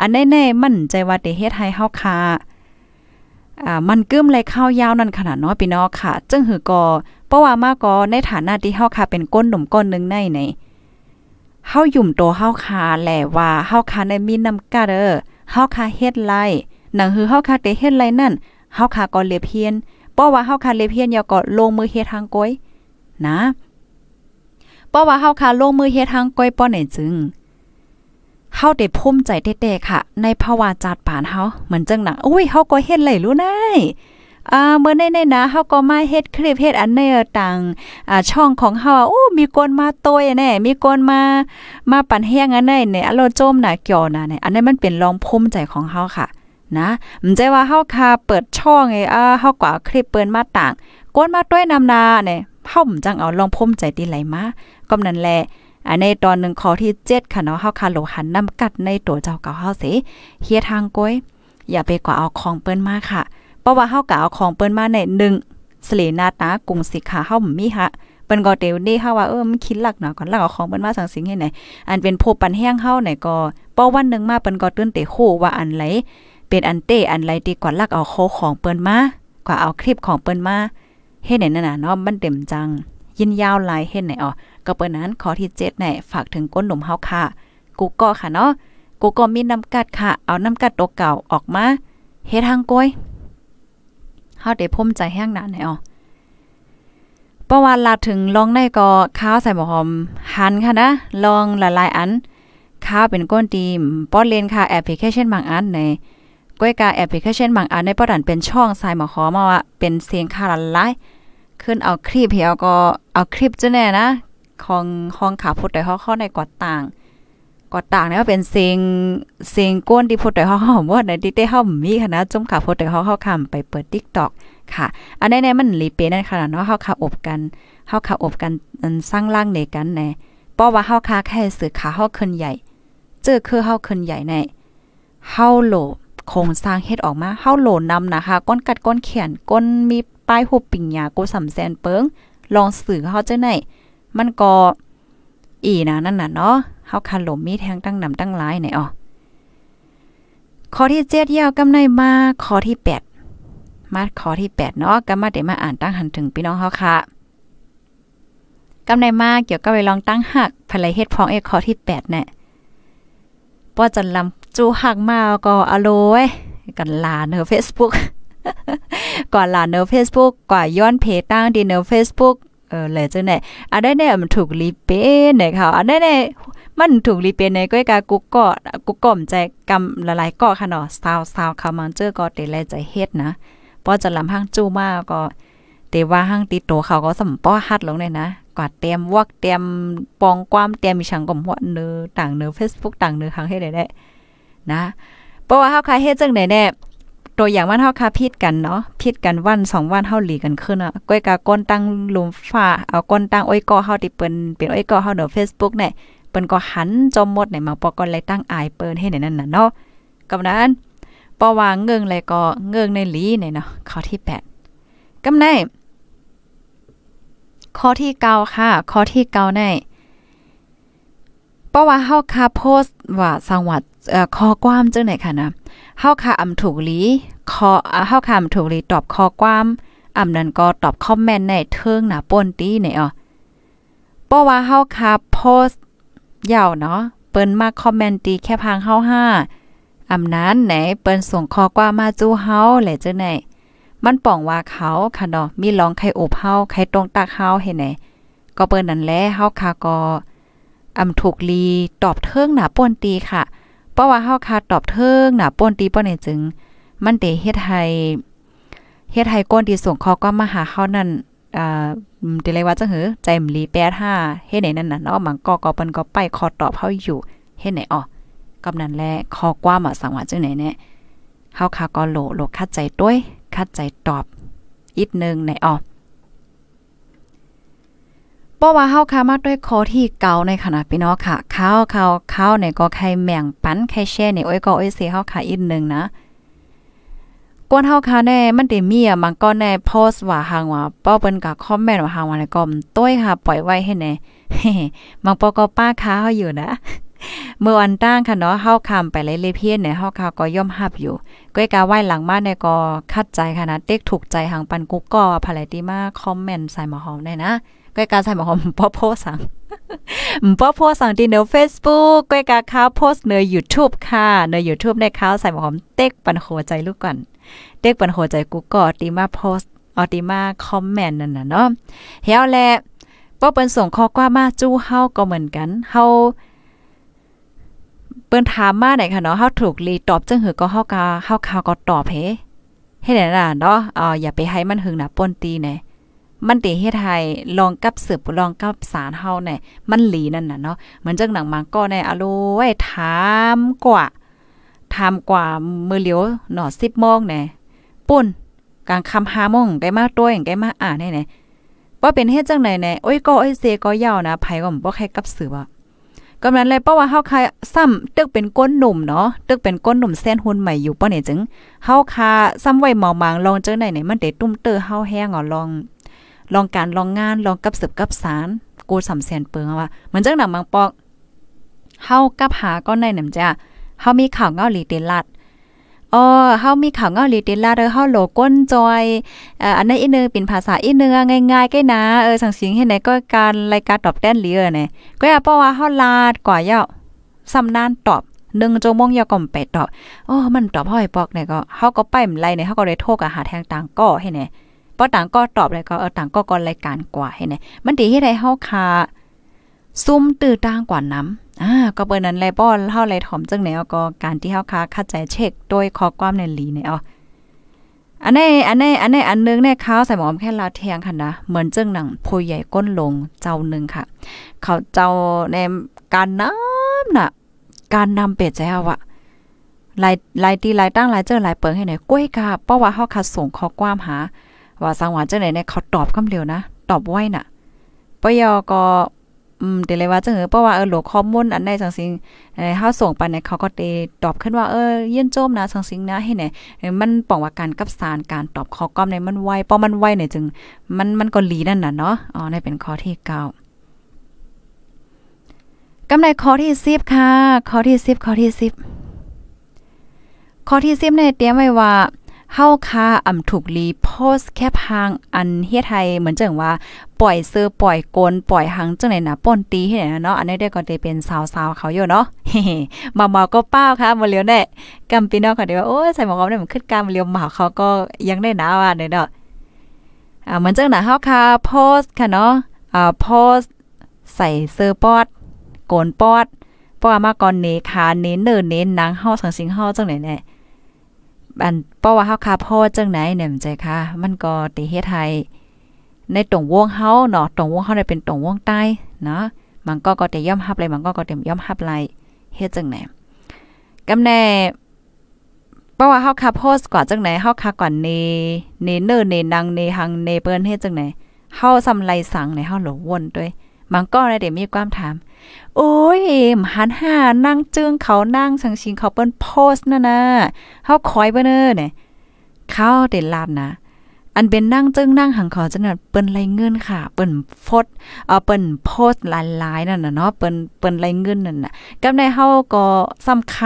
อันแน่ๆมั่นใจว่าจดเฮ็ดให้เฮาค่ะอ่ามันกึ้มไรข้าวยาวนั่นขนาดเนาะพี่น้องค่ะจึงหือก็เพราะว่ามาก็ในฐานะที่เฮาค่ะเป็นก้นหนุ่มก้นนึงในในเฮาหยุ่มโตเฮาคาแหลว่าเฮาคาในมีน้ำกาเด้อเฮาคาเฮ็ดไรหนังหือเฮาคาเตเฮ็ดไรนั่นเฮาคาก็เลเพียนป้อว่าเฮาคาเลเพียนอย่าก็ลงมือเฮ็ดทางก้อยนะป้อว่าเฮาคาลงมือเฮ็ดทางก้อยป้อไหนจึงเฮาได้ภูมิใจแท้ๆค่ะ ในภาวะจัดปานเฮาเหมือนจังหนังอุ้ยเฮาก็เฮ็ดไรรู้นายอ่าเมื่อในในนะเฮาก็มาเฮ็ดคลิปเฮ็ดอันในต่างอ่าช่องของเฮาโอ้ มีคนมาโตยแน่มีคนมามาปั่นแห้งอันในเนี่ยอโลโจมน่ะเกี่ยวน่ะเนี่ยอันนี้มันเป็นรองพุ่มใจของเฮาค่ะ นะมันใจว่าเฮาค่ะเปิดช่องไอ้อ่าเฮาก็คลิปเปิ้นมาต่างก้นมาต้วยนำนาเนี่ยเฮาจังเอารองุ่มใจตีไหลมาก็นั่นแหละ อันในตอนหนึ่งขอที่7ค่ะเนาะเฮาคาโลหันนำกัดในตัวเจ้าเก่าเฮาสิเฮียทางก้อยอย่าไปกว่าเอาของเปิ้นมาค่ะราะว่าเฮากะเอาของเปิ้นมาในหนึ่งสเลนาตากุงสิขาเฮามีฮะ เปิ้นก็เตวนี่เฮาว่าเออมันคิดหลักหนาอก่อนหลักเอาของเปิ้นมาสังสิงให้ไหน อันเป็นโพปันแห้งเฮาไหนก็ป้อวันนึงมาเปิ้นก็ตื่นเตโคว่าอันไหลเป็นอันเตอันไหดีก่อนลักเอาโคของเปิ้นมา กว่าเอาคลิปของเปิ้นมาเฮ็ดไหนนั่นน่ะเนาะมันเต็มจัง ยินยาวหลายเฮ็ดไหนอ๋อก็เปิ้นนั้นขอที่7ไหนฝากถึงก้นหนุ่มเฮาค่ะกูก็ค่ะเนาะ กูก็มีน้ำกัดค่ะเอาน้ำกัดตัวเก่าออกมาเฮ็ดทางก้อยเฮาได้ภ่มใจแห้งหนานแน่อประวัติลาถึงลองในกอข้าวใส่หมอหอมหันค่ะนะลองละลายอันข้าวเป็นก้นตีมป้อนเลนค่ะแอปพลิเคชันบางอันในก้อยกาแอปพลิเคชันบางอันในป้อดันเป็นช่องใส่หมอหอมมาว่าเป็นเสียงค่ะละลายขึ้นเอาคลิปเหี่ยวก็เอาคลิปจะแน่นะของของขาพุดได้ข้อข้อในกอดต่างกอต่างเนี่ยเป็นเสียงเสียงก้นที่พดแต่เฮาหอมว่าในที่ได้เฮามีคณะจมขาพดแต่เฮาเข้าคำไปเปิด TikTok ค่ะ อันนี้เนี่ยมันรีเปนั่นขนาดเนาะเฮาขาอบกันเฮาขาอบกันสร้างร่างในกันในเพราะว่าเฮาคาแค่สื่อขาเฮาขึ้นใหญ่ เจอคือเฮาขึ้นใหญ่ในเฮาโหลโครงสร้างเฮ็ดออกมาเฮาโหลนำนะคะ ก้นกัดก้นเขียนก้นมีป้ายหุบปิ่งยาโกสำแซนเปิง ลองสื่อเฮาเจ้าไหนมันก็อีนะนั่นน่ะเนาะเฮาคันหลมมีแทงตั้งนำตั้งหลายไหนอ๋อข้อที่7ยาวกำในมาข้อที่ 8 มาข้อที่8เนาะก็มาได้มาอ่านตั้งหันถึงพี่น้องเฮาค่ะกำในมาเกี่ยวกับไปลองตั้งหักภายเฮ็ดพ้องเอข้อที่8เนี่ยป้อจันลำจูหักมา ก็อโลยกันลาเนอ Facebook ก่อนลาเนอ Facebook ก่อนย้อนเพจตั้งดีเนอ f เฟซบุ๊กเออเลยจังไ่ยอันได้เนี่ยมันถูกรีเป้เนี่ยค่ะอันได้เนี่ยมันถูกรีเปียนในก้อยกากุกกะกุกก่อมใจกำละลายก่อค่ะเนาะสาวสาวเขามังเจอก็เตแลใจเฮ็ดนะพอจะลำห้างจู้มากก็เตว่าห้างติโตเขาก็สำป้อฮัดลงเลยนะ กวาดเต็มวอกเต็มปองความเต็มมีชังก่มหัวเนื้อต่างเนื้อ Facebook ต่างเนื้อทางเฮ็ดได้ได้นะ เพราะว่าเฮาคาเฮ็ดจังได๋แน่ตัวอย่างมันเฮาคาพิดกันเนาะพิดกันวันสองวันเฮาหลีกันขึ้นอ่ะก้อยกาก้นตั้งลุมฟ้าเอาก้นตั้งอ้อยกอเฮาที่เปิ้นเป็นอ้อยกอเฮาเน้อ Facebook เนี่ยเปิ้นก็หันจมหมดในมาปอก็เลยตั้งอายเปิ้นให้ในนั้นน่ะเนาะกำนั้นปอวางเงิงเลยก็เงิงในหลีในเนาะข้อที่ 8กำไนข้อที่9ค่ะข้อที่9ในเพราะว่าเฮาคาโพสต์ว่าสังวัดเอ่อข้อความจังไหนค่ะนะเฮาคาอำถูกลี้อเฮาคาอำถูกลีตอบข้อความ อำนั้นก็ตอบคอมเมนต์ในเทิงหน้าป่นตี้หนอ๋อเพราะว่าเฮาคาโพสต์เหย่าเนาะเปิ้นมาคอมเมนต์ดีแค่พังเฮาห้าอำนั้นไหน เปิ้นส่งคอกว่ามาจู้เฮาแหละจังไหน มันป่องว่าเขาค่ะเนาะมีร้องใครโอบเฮาใครตรงตักเฮาให้ไหน ก็เปิ้นนั่นแหละเฮาคาก็อำถูกลีตอบเทิงหนาป่นตีค่ะเพราะว่าเฮาคาตอบเทิงหนาป่นตีป้อนี่จึง มันเตเฮ็ดให้เฮ็ดให้ก้นที่ส่งคอก็มาหาเฮานั่นอ่าเดเลยว่าจังหือใจมลีแปดห้าเฮ็ดไหนนั่นน่ะเนาะมังกอกอปันก็ไป คอตอบเฮาอยู่เฮ็ดไหนอ๋อกำนั้นแลคอกว้ามาสังว่าจังไหนเนี่ยเฮาคาก็โหลโหลคัดใจต้วยคัดใจตอบ อีกนึงไหนอ๋อป้ว่าเฮาคามาด้วยคอที่เก่าในขณะพี่น้องค่ะข้าวข้าวข้าวในก็ใครแม่งปั้นใครแช่ในอ้อยก็อ้อยเสียเฮาค่ะอีกนึงนะกวนเฮาคาแน่มันเดมียมันก็แน่โพสต์ว่าหางว่าป้อเปิ้นก็คอมเมนต์ว่าหางว่าในกอมต้อยค่ะ ปล่อยไว้ให้แน่มังปอก็ป้าค้าเฮาอยู่นะ เมื่อวันตั้งค่ะเนาะเฮาคำไปเลยเลยเพี้ยนเนี่ยเฮาคาก็ย่อมหับอยู่ก้อยกาไหว้หลังมาในก็คัดใจค่ะนะเต็กถูกใจหางปันกุ๊กก็ภาไลติมาคอมเมนต์ใส่หมอหอมได้นะก้อยกาใส่หมอหอมป้อโพสังป่อโพสสังตีเนอเฟซบุ๊กก้อยกาค้าโพสเนอยูทูบค่ะเนอยูทูบในข้าวใส่หอมเต็กปันหขใจลูกก่อนเต็ก ปันหขใจกูก็ตีมาโพสออติมาคอมเมนต์นั่นน่ะเนาะเฮียวแลป่อเปิ้นส่งข้อความมา จู้เฮาก็เหมือนกันเฮาเปิ้นถามมาไหนค่ะเนาะเฮาถูกรีตอบจังหือก็เฮากาเฮา่าวก็ตอบเฮเฮ็ดไหนล่ะเนาะอ่ออย่าไปให้มันหึงนะป้นตีแน่มันเตเฮ็ดให้ลองกับเสือบลองกับสารเฮาเนี่ยมันหลีนั่นน่ะเนาะเหมือนจังหนังมังก็ในอโลไว้ถามกว่าถามกว่ามือเหลียวหนอ10:00นเนี่ยปุ่นกลางค่ำ5:00นได้มาตัวอย่างได้มาอ่านได่เนี่ยบ่เป็นเฮ็ดจังไหนเน่โอ้ยก็โอ้ยเซก็ยาวนะไผก็บ่ใครกับเสือบ่ก็นั้นเลยเพราะว่าเฮาคาซ้ำตึกเป็นก้นหนุ่มเนาะตึกเป็นก้นหนุ่มแซนหุ่นใหม่อยู่ป้อเนี่ยจึงเฮาคาซ้ำไว้หมองมางลองจังไหนี่ยมันเตตุ้มเตอเฮาแห้งอ่อลองลองการลองงานลองกับสืบกับสารกูสำเสียนเปิงว่าเหมือนจังหนังบางปอกเฮากับหาก็ในหนำจ้ะเฮามีข่าวเงาหลีเตลัดอ๋อเฮามีข่าวเงาลีเตลัดเด้อเฮาโลก้นจอยเอ่ออันนั้นอีนึงเป็นภาษาอีเนึงง่ายๆใกล้นะ เออสังสิงเฮ็ดไหนก็การรายการตอบแต้นหลีเออไหก็อย่าปาะว่าเฮาลาดกว่าเยาสำนานตอบหนึ่งโจมงยาก่อมไปตอบอ๋อมันตอบห้อยปอกเนี่ยก็เฮาก็ไปไลเนี่ยเฮาก็ได้โทรกับหาแางต่างก็ให้แน่เพราะต่างก็ตอบเลยก็เออต่างก็กอรายการกว่าให้ไหนมันดีให้ไ้เฮาคาซุ่มตื้อต่างกว่าน้ำอ่าก็เปิ้นนั้นไรป้อนเฮาไรถอมจังไหนก็การที่เฮาคาคัดใจเช็คโดยขอความในหลีในอ๋ออันนี้อันนี้อันนี้อันนึงเนี่ยเขาใส่หมอมแค่ลาเทียงค่ะนะ เหมือนจจ้งหนังโพยใหญ่ก้นลงเจ้าหนึ่งค่ะ เขาเจ้าในการน้ำน่ะการนำเป็ดใจเอาอะลายลายตีลายตั้งลายเจอลายเปิงให้ไหนกล้วยกาเพราะว่าเฮาคัดส่งข้อความหาว่าสังหวานจังไหนเนี่ย เขาตอบคำเร็วนะ ตอบไว้น่ะปยอก็ อืมเดี๋ยวเลยว่าจังเออเพราะว่าเออหลวงข้อมูลอันใดจังสิงเเฮาส่งไปเนี่ยเขาก็เตตอบขึ้นว่า เออเยี่ยนโจมนะจังสิงนะ ให้เนี่ยมันป้องว่าการกับสาร การตอบข้อก้อมในมันไวเพราะมันไวเนี่ยจึง มันมันก็หลีนั่นน่ะเนาะอ๋อนี่เป็นข้อที่เก้ากำไรข้อที่สิบค่ะข้อที่สิบข้อที่สิบข้อที่สิบเนี่ยเตรียมไว้ว่าเฮาคาอ่ำถูกลีโพสแคปหางอันเฮียไทยเหมือนจังว่า ปล่อยเซอปล่อยโกนปล่อยหังจังไหนนะป่นตีเห็นนะเนาะอันนี้ได้ก็ได้เป็นสาวๆเขาอยู่เนาะมาหมาก็เป้าค่ะมาเลียวแน่กำปีนอกก็ได้ว่าโอ้ยใส่หมอกเด้่ยมันขึ้นกามเลียวหมาเขาก็ยังได้นะว่าเนีาะอ่า เหมือนจังนะเฮาคาโพสค่ะเนาะอ่าโพสใส่เซอปอดโกนปอดเพราะว่ามาก่อนเนคาเน้นเนินเน้นนางเฮาสังสิงเฮาจังไหนแน่อันเพราะว่าเฮาคาพ่อจังไหนเนี่ยมันใจค่ะมันก็ติเฮ็ดให้ในตรงวงเฮาเนาะตรงวงเฮาได้เป็นตรงวงใต้เนาะมันก็ก็ได้ย่อมฮับเลยมันก็ก็เต็มย่อมฮับไลยเฮ็ดจังไหนกำแน่เพราะว่าเฮาคาโพสก่อนจังไหนเฮาคาก่อนเนเนเนอร์เนนางเนหังเนเปิ้นเฮ็ดจังไหนเฮาซำไรสังในเฮาหลวนด้วยบางก้อนไเดี๋ยวมีความถาม โอ้ยหันห้านั่งจึงเขานั่งสังชิงเขาเปิ้นโพสนะนะเขาคอยเปิ้นเนอเนี่ย เขาเด่นลาดนะ อันเป็นนั่งจึงนั่งหังขอจนั้นเปิ้นไรเงินค่ะ เปิ้นโพสเอาเปิ้นโพสหลายๆนั่นน่ะเนาะ เปิ้นเปิ้นไรเงินนั่นน่ะกำในเฮาก็ซ้ำค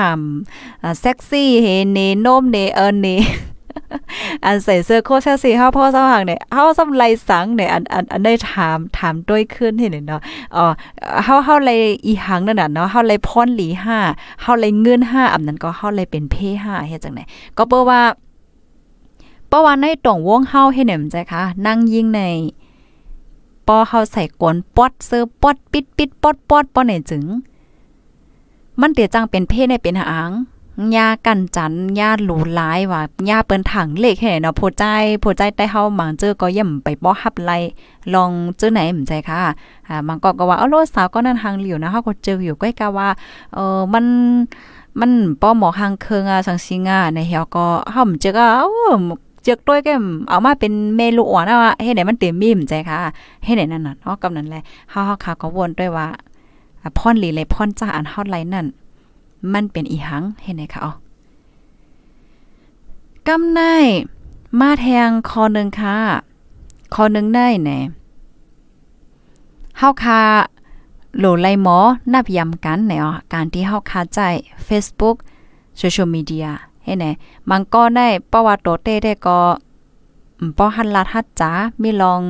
ำเซ็กซี่เฮเนโนมเนเออเนอันใส่เสื้อโคชาสีเฮาพ่อเฮาหังเนี่ยเฮาสำไรสังเนี่ย อันอันอันได้ถามถามด้วยขึ้นนี่เนาะอ๋อเฮาเฮาไรอีหังนั่นน่ะเนาะเฮาไรพรหลีห้าเฮาไรเงินห้าอำนั้นก็เฮาไรเป็นเพห้าเฮ็ดจังได๋ก็เปิ้ว่า เป้าวันในต่องวงเฮาให้เนี่ยมใจคะ นั่งยิงใน ปอเฮาใส่กวนป๊อดเสื้อป๊อด ปิดปิดป๊อดป๊อดป้อไหนจึง มันเตียจังเป็นเพ่ในเป็นหางยากันจันยาหลูหลายว่ายาเปิ้นถังเล็กแห่เนาะโพใจโพใจได้เฮาหมังเจอ ก็ย่ำไปบ่ฮับไลลองเจอไหนหมใจค่ะ อ่า มังก็ก็ว่าเอาโลสาวก็นั่นทางเหลียวนะเฮาก็เจออยู่ก้อยกะว่า เออมัน มันป้อหมอหางเคืองอ่ะสังสิงอ่ะในเฮาก็เฮาเจอก็เอาเจอกต้วยแกเอามาเป็นเมลูอ่อนอ่ะเฮ็ดให้มันเต็มมีมใจค่ะเฮ็ดให้นั่นน่ะเนากำนั้นแหละเฮาเฮาค่ะก็วนด้วยว่าพ่อนหลีเลยพ่อนจ้าอันเฮาไหลนั่นมันเป็นอีหัง เห็นไหมคะอ๋อกนาไมาแทงคอหนึ่งค่ะ คอหนึ่งได้แน่เฮาคาโหลไลหมอ นับยำกันในออการที่เฮาคาใจ Facebook โซเชียลมีเดีย เห็นไหมมันก็ได้ประวัติโตเต้ได้ก็ป้อหันลัดฮัดจ๋ามีลอง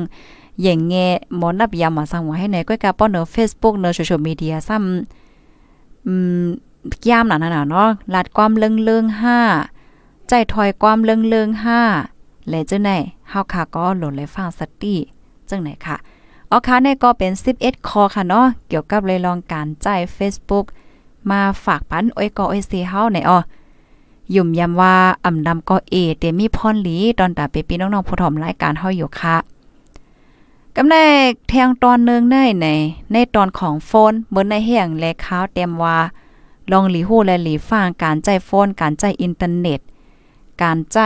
อย่างเงหมอนับยามมาสั่งไว้ให้ไหนก็กาป้อเนอ Facebook เนอโซเชียลมีเดียซ้ำ อืมยามหนาาเนาะลัดความเลิงเลองห้า ใจถอยความเลิงเลองห้าและเจ้าไหน เฮาค่ะก็หล่นเลยฟังสตีจังไหนค่ะอ๋อค่ะในก็เป็น11คอ ค่ะเนาะ เกี่ยวกับเลยลองการจ่าย Facebook มาฝากปันอ้อยกออ้อยเสีเฮาในอ๋อยุ่มยำว่าอ่ำดำก็เอเตมีพรหลี ตอนตาเปปีน้องๆผู้ถมรายการเฮาอยู่ค่ะ กำแนกแทงตอนนึงได้ในในตอนของโฟนเบิ่นในแห่งและข้าวเต็มว่าลองหลีหูและหลีฟังการใจโฟน การใจอินเทอร์เน็ต การใจ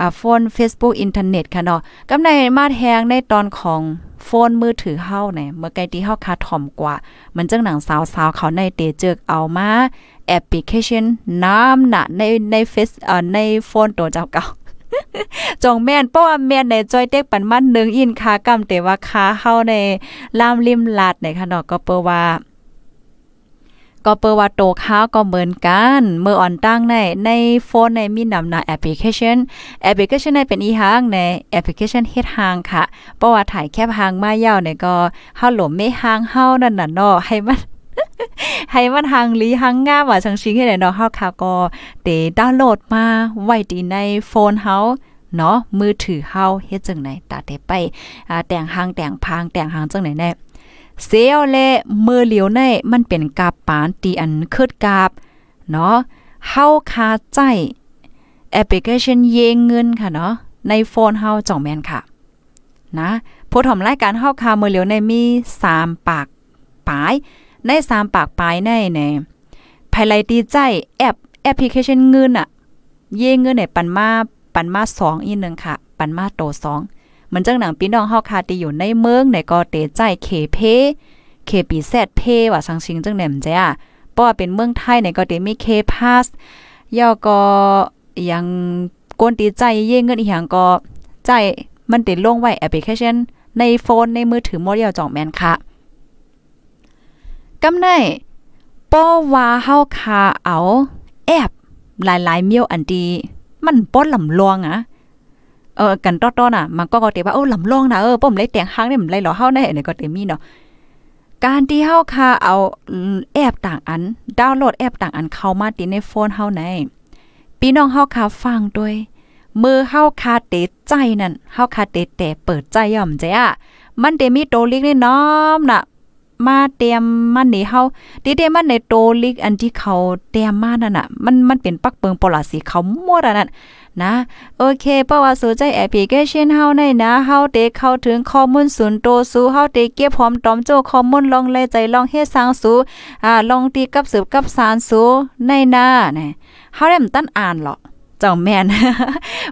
อ่าโฟน Facebook อินเทอร์เน็ตค่ะเนาะกำในมาแทงในตอนของโฟน มือถือเฮาเนี่ยเมื่อไกลที่เฮาคาถ่อมกว่า มันจังหนังสาวๆเขาในเตเจอก เอามา แอปพลิเคชันน้ำหนะใน ในเฟซเอ่อในโฟนตัวเจ้าเก่าจองแม่นเพราะว่าแม่นในจอยเต็กปันมันนึงอินคากำแต่ว่าคาเฮาในล่ามริมลาดในค่ะเนาะก็เปว่าก็เปิดว่าโตข้าก็เหมือนกัน เมื่ออ่อนตั้งในในโฟนในมีนำหน้าแอปพลิเคชัน แอปพลิเคชันในเป็นอีหางในแอปพลิเคชันเฮ็ดหางค่ะเพราะว่าถ่ายแคบหางมายาวเนี่ยก็เฮาหลมไม่หางเฮานั่นน่ะเนาะให้มันให้มันหังลีหังงามว่าชังชิงให้ได้เนาะเฮาค่ะก็เตดาวน์โหลดมาไว้ดีในโฟนเฮาเนาะมือถือเฮาเฮ็ดจังไหนตาเตไปอ่าแต่งหางแต่งพางแต่งหางจังไหนแน่เสียวและมือเหลียวในมันเป็นกาปานตีอันคืดกาบเนาะเฮาคาใจแอปพลิเคชันเยงเงินค่ะเนาะในโฟนเฮาจ่องแมนค่ะนะผู้ถมรายการเฮาคาเมือเหลียวในมี 3 ปากปาย ใน3ปากปายในใน ภายไลตีใจแอปแอปพลิเคชันเงินอะเยงเงินในปันมาปันมา 2อีกนึงค่ะ ปันมาโต2มันจังหนังพี่น้องเฮาคาตีอยู่ในเมือง ในกอเตใจเคเพเคปีแซดเพ ว่าสังชิงจังแหนมจ้ะป่อเป็นเมืองไทยในกอเตมีเคพาสย่อก็ยังกวนตีใจเย่เงินอีหยังก็ใจมันติดลงไว้แอปพลิเคชันในโฟน ในมือถือโมเดลจ่องแมนค่ะ กำไนป้อว่าเฮาคาเอาแอปหลายๆเมียวอันดีมันป้อนลำลวงอ่ะเออกันต้อดๆน่ะ มันก็ก็เตว่าโอ้ลำลองนะเออป้อมไรแต่งหางเนี่ยมันไรหรอเฮาใน่เนี่ยก็เตมีเนาะการที่เฮาค่ะเอาแอปต่างอันดาวน์โหลดแอปต่างอันเข้ามาติในโฟนเฮาไหนพี่น้องเฮาค่ะฟังด้วยมือเฮาคาเตใจนั่นเฮาคาเตแต่เปิดใจย่อมใจอ่ะมันเดมีโตลิกนี่น้อมน่ะมาเตรียมมันนี่เฮาดิเดมันในโตลิกอันที่เขาเตรียมมานั่นน่ะมันมันเป็นปักเปิงปลาสีเขาหมดอันนั้นนะโอเคเพราะว่าสูใจแอปพลิเคชันเฮาในนะเฮาเด็กเข้าถึงข้อมูลศูนย์โตสู่เฮาเด็กเก็บพร้อมตอมโจข้อมูลลอง เลใจลองเฮ็ดสร้างสู่อ่าลองตีกับสืบกับสารสู่ในหน้านะเฮาได้มตั้นอ่านหรอจ้าแม่น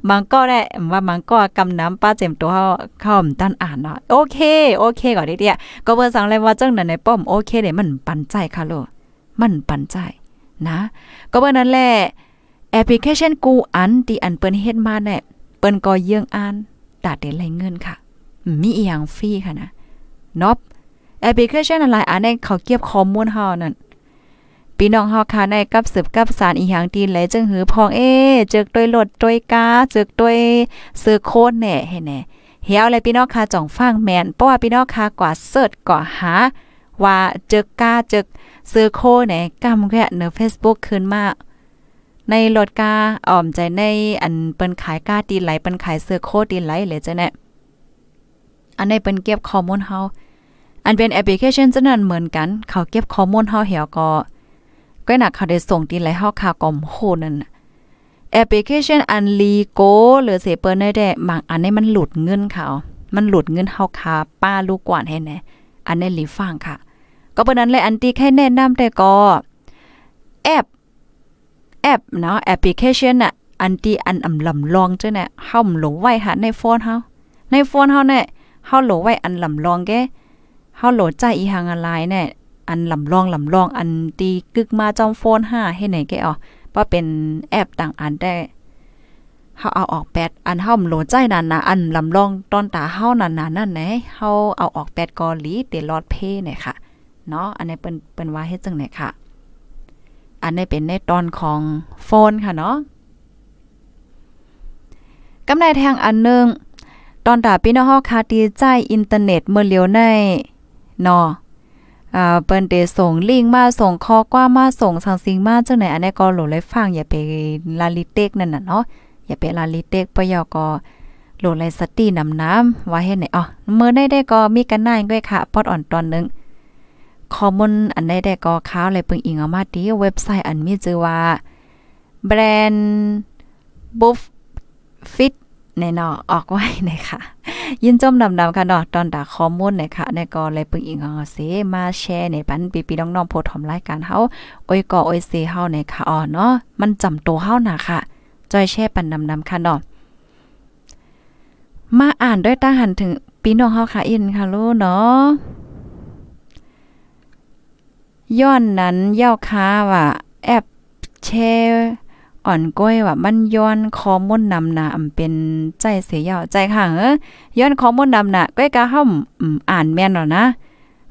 มังก็ได้ว่ามังก็กำน้ำป้าเจ็มตัวเข้ามตั้นอ่านเนาะโอเคโอเคก่อนดิเดียก็เบอร์สั่งเลยว่าเจ้าหน้าในป้อมโอเคเลยมันปันใจค่ะโลมันปันใจนะ ก็เบอร์นั้นแหละแอปพลิเคชันกูอันที่อันเปิ้นเฮ็ดมาแน่เปิ้นก็เยื่องอ่านตาเด่นไหลเงินค่ะ มีอีหยังฟรีค่ะนะนอบแอปพลิเคชันอะไรอันนี้เขาเก็บข้อมูลเฮานั่นพี่น้องเฮาค่ะในกับสืบกับสารอีหยังตีนไหลจึงหือพองเอเจึกดวยรถดวยกาเจึกดวยเื้อโคดแน่ให้แน่เฮียวเลยพี่น้องค่ะจ่องฟังแมนเพราะว่าพี่น้องค่ะกว่าเสิร์ชกว่าหา ว่าเจึกกาเจึกเสือโคเนแน่กำแกะเนอ Facebook ขึ้นมาในรถกาอ่อมใจในอันเปิ้นขายกาตีไหลเปิ้นขายเสื้อโคตีไหลเลยจ้ะแน่อันในเปิ้นเก็บข้อมูลเฮาอันเป็นแอปพลิเคชันจะนั่นเหมือนกัน เขาเก็บข้อมูลเฮาเหี่ยวก็ก็หนักเขาได้ส่งตีไหลเฮาค่ะกอมโคนั่นแอปพลิเคชันอันลีโกหรือเสเปิ้นได้แด่บางอันนี่มันหลุดเงินเขา มันหลุดเงินเฮาค่ะป้าลูกกวนให้แน่อันนี้ลีฟังค่ะ ก็เป็นนั้นเลยอันที่แค่แนะนำแต่ก็แอปแอปเนาะแอปพลิเคชันน่ะอันที่อันอำลำลองเจ้าเนี่ยเฮาหลงไว้หาในโฟนเฮาในโฟนเฮาเนี่ยเฮาหลงไว้อันลำลองแกเฮาโหลดใจอีหางอะไรเนี่ยอันลำลองลำลองอันตีกึกมาจอมโฟน5 ให้ไหนแกอ๋อเพราะเป็นแอปต่างอันได้เฮาเอาออกแปดอันเฮาโหลดใจนั่นนะอันลำลองตอนตาเฮานั่นน่ะนั่นไหเฮาเอาออกแปดกอลีเตลอดเพเนี่ยค่ะ เนาะอันนี้เปิ้นเปิ้นว่าเฮ็ดจังไดนค่ะอันนี้เป็นในตอนของโฟนค่ะเนาะกำไรแทงอันนึง ตอนตาพี่น้องเฮาคาตีใจอินเทอร์เน็ตเมื่อเลียวในเนาะอ่าเปิ้นเตส่งลิงก์มาส่งข้อความมาส่งสังสิงมาจังไหนอันนี้ก็โหลดเลยฟังอย่าไปลาลิเต็กนั่นน่ะเนาะอย่าไปลาลิเต็กปยอก็โหลดเลยสตีน้ำน้ำว่าเฮ็ดไหนอ๋อเมื่อได้ได้ก็มีกันนายก้วยค่ะปอดอ่อนตอนนึงคอมมอนอันใดได้ก็ข้าวอะไรเปิงอิงเอามาที่เว็บไซต์อัน มีชื่อว่าแบรนด์บุฟฟิตในเนอะออกไว้นะคะยินจมดำๆค่ะเนาะตอนดาคอมมอนะคะในก็เลยปึงอิงเอาเสมาแชร์ในปันปีๆน้อง ๆโพทอมราย การเฮาโอ้ยก็โอ้ยเสเฮาในค่ะอ๋อเนาะมันจำโตเฮาน่ะค่ะจอยแชร์ปันดำๆค่ะเนาะมาอ่านด้วยตาหันถึงพี่น้องเฮาค่ะอินค่ะลูกเนาะย้อนนั้นเย้าค้าว่าแอบเชอ่อนก้อยว่า มันย้อนคอมนนำนาอำเป็นใจเสียยาวใจค่ะ เออย้อนคอมนนำนาก้อยกะห่มอ่านแม่นหรอนะ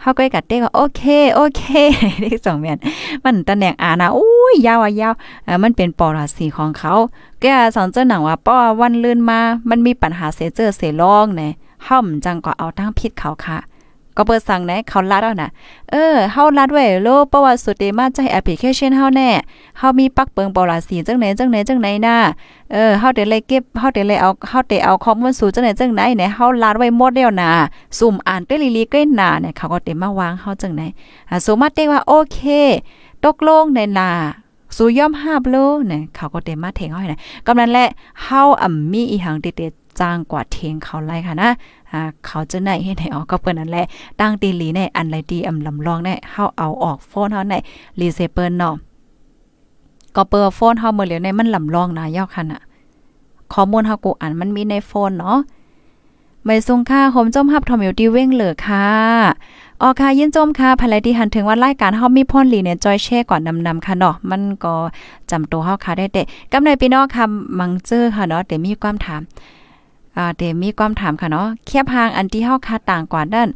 เฮาก้อยกะเต้ก็โอเค โอเคเด็กสองแม่นมันตำแหน่งอ่านนะอุ้ยยาวอ่ะยาวเออมันเป็นปอราศีของเขาแกสอนเจ้าหนังว่าป้อวันลื่นมา มันมีปัญหาเสเจอเสียร้องเนี่ยหมจังก็เอาทั้งพิษเขาค่ะก็เปิดสั่งไหนเขาลัดแล้วนะ เออเฮาลัดไว้โล ประว่สุดเดมาจะให้แอปพลิเคชันเฮาแน่เฮามีปักเปิงเปลาสีจังไหนจังไหนจังไหนน่ะเออเฮาเดเลยเก็บเฮาเดเลยเอาเฮาเดเอาข้อมูลสู่จังไหนจังไหนเนี่ยเฮาลัดไว้หมดแล้วนะสุ่มอ่านเตลิลีก็หนาเนี่ยเขาก็เดมาวางเฮาจังไหนอ่าสมมาเตว่าโอเค ตกลงใน่า สูย่อมห้าบโลเนี่ยเขาก็เดมาเทงเขาให้นะกำนันแหละเฮาอ่ำมีอีหังเด็ดจางกว่าเทงเขาไล่ค่ะนะาเขาจะไหนให้ไหนออกก็เปิ้นนั่นแหละ ตั้งตีหลีในอันไรดีอำลำลองในเฮาเอาออกโฟนเฮาในรีเซเปิ้เนาะ ก็เปิ้โฟนเฮาเมื่อเหลียวในมันลำลองนะยอกคั่นน่ะข้อมูลเฮากูอันมันมีในโฟนเนาะ ไม่สรงค่าโฮมจมฮับทอมิวตี้เว้งเหลือค่ะออค่ะยินจมค่ะภายที่หันถึงว่ารายการเฮามีพ่นหลีเนี่ยจอยแช่ก่อนนำำค่ะเนาะ มันก็จำตัวเฮาค่ะได้เตะกำในพี่น้องค่ะมังเจอค่ะเนาะแต่มีความถามเดมีความถามค่ะเนาะเคียบหางอันที่เฮาคาต่างกว่านั่น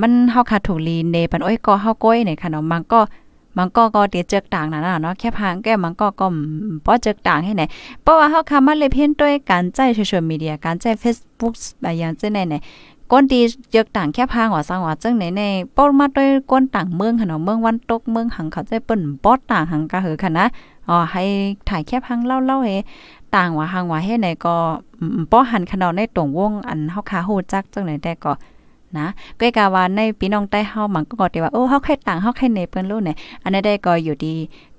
มันเฮาคาถูกลีเนปันอ้อยก็เฮาก้อยเนี่ยค่ะเนาะมันก็มันก็ก็เดเจอกต่างนั่นน่ะเนาะแค่พางแก้มันก็ก็ป้อเจอกต่างให้ไหน เพราะว่าเฮาคำมันเลยเพี้ยนด้วยการใจโซเชียลมีเดีย การใจ Facebook บางอย่างเจนไหนไหนก้นดีเยอะต่างแค่พางว่าสังว่าจังไหนในป้อมาด้วยก้นต่างเมืองค่ะเนาะ เมืองวันตกเมืองหังเขาจะเปิ้นป้อต่างหังกะเหอค่ะนะอ๋อให้ถ่ายแค่พังเล่าๆเฮต่างว่าหางว่าเฮ็ดไหนก็ป้อหันขนอนในตรงวงอันเฮาคาฮู้จักจังไหนแต่ก็นะก้กาว่าในพี่น้องใต้เฮามันก็ก็ได้ว่าโอ้เฮาใครต่างเฮาใครในเปิ้นรู้เนี่ยอันนั้นได้ก็อยู่ดี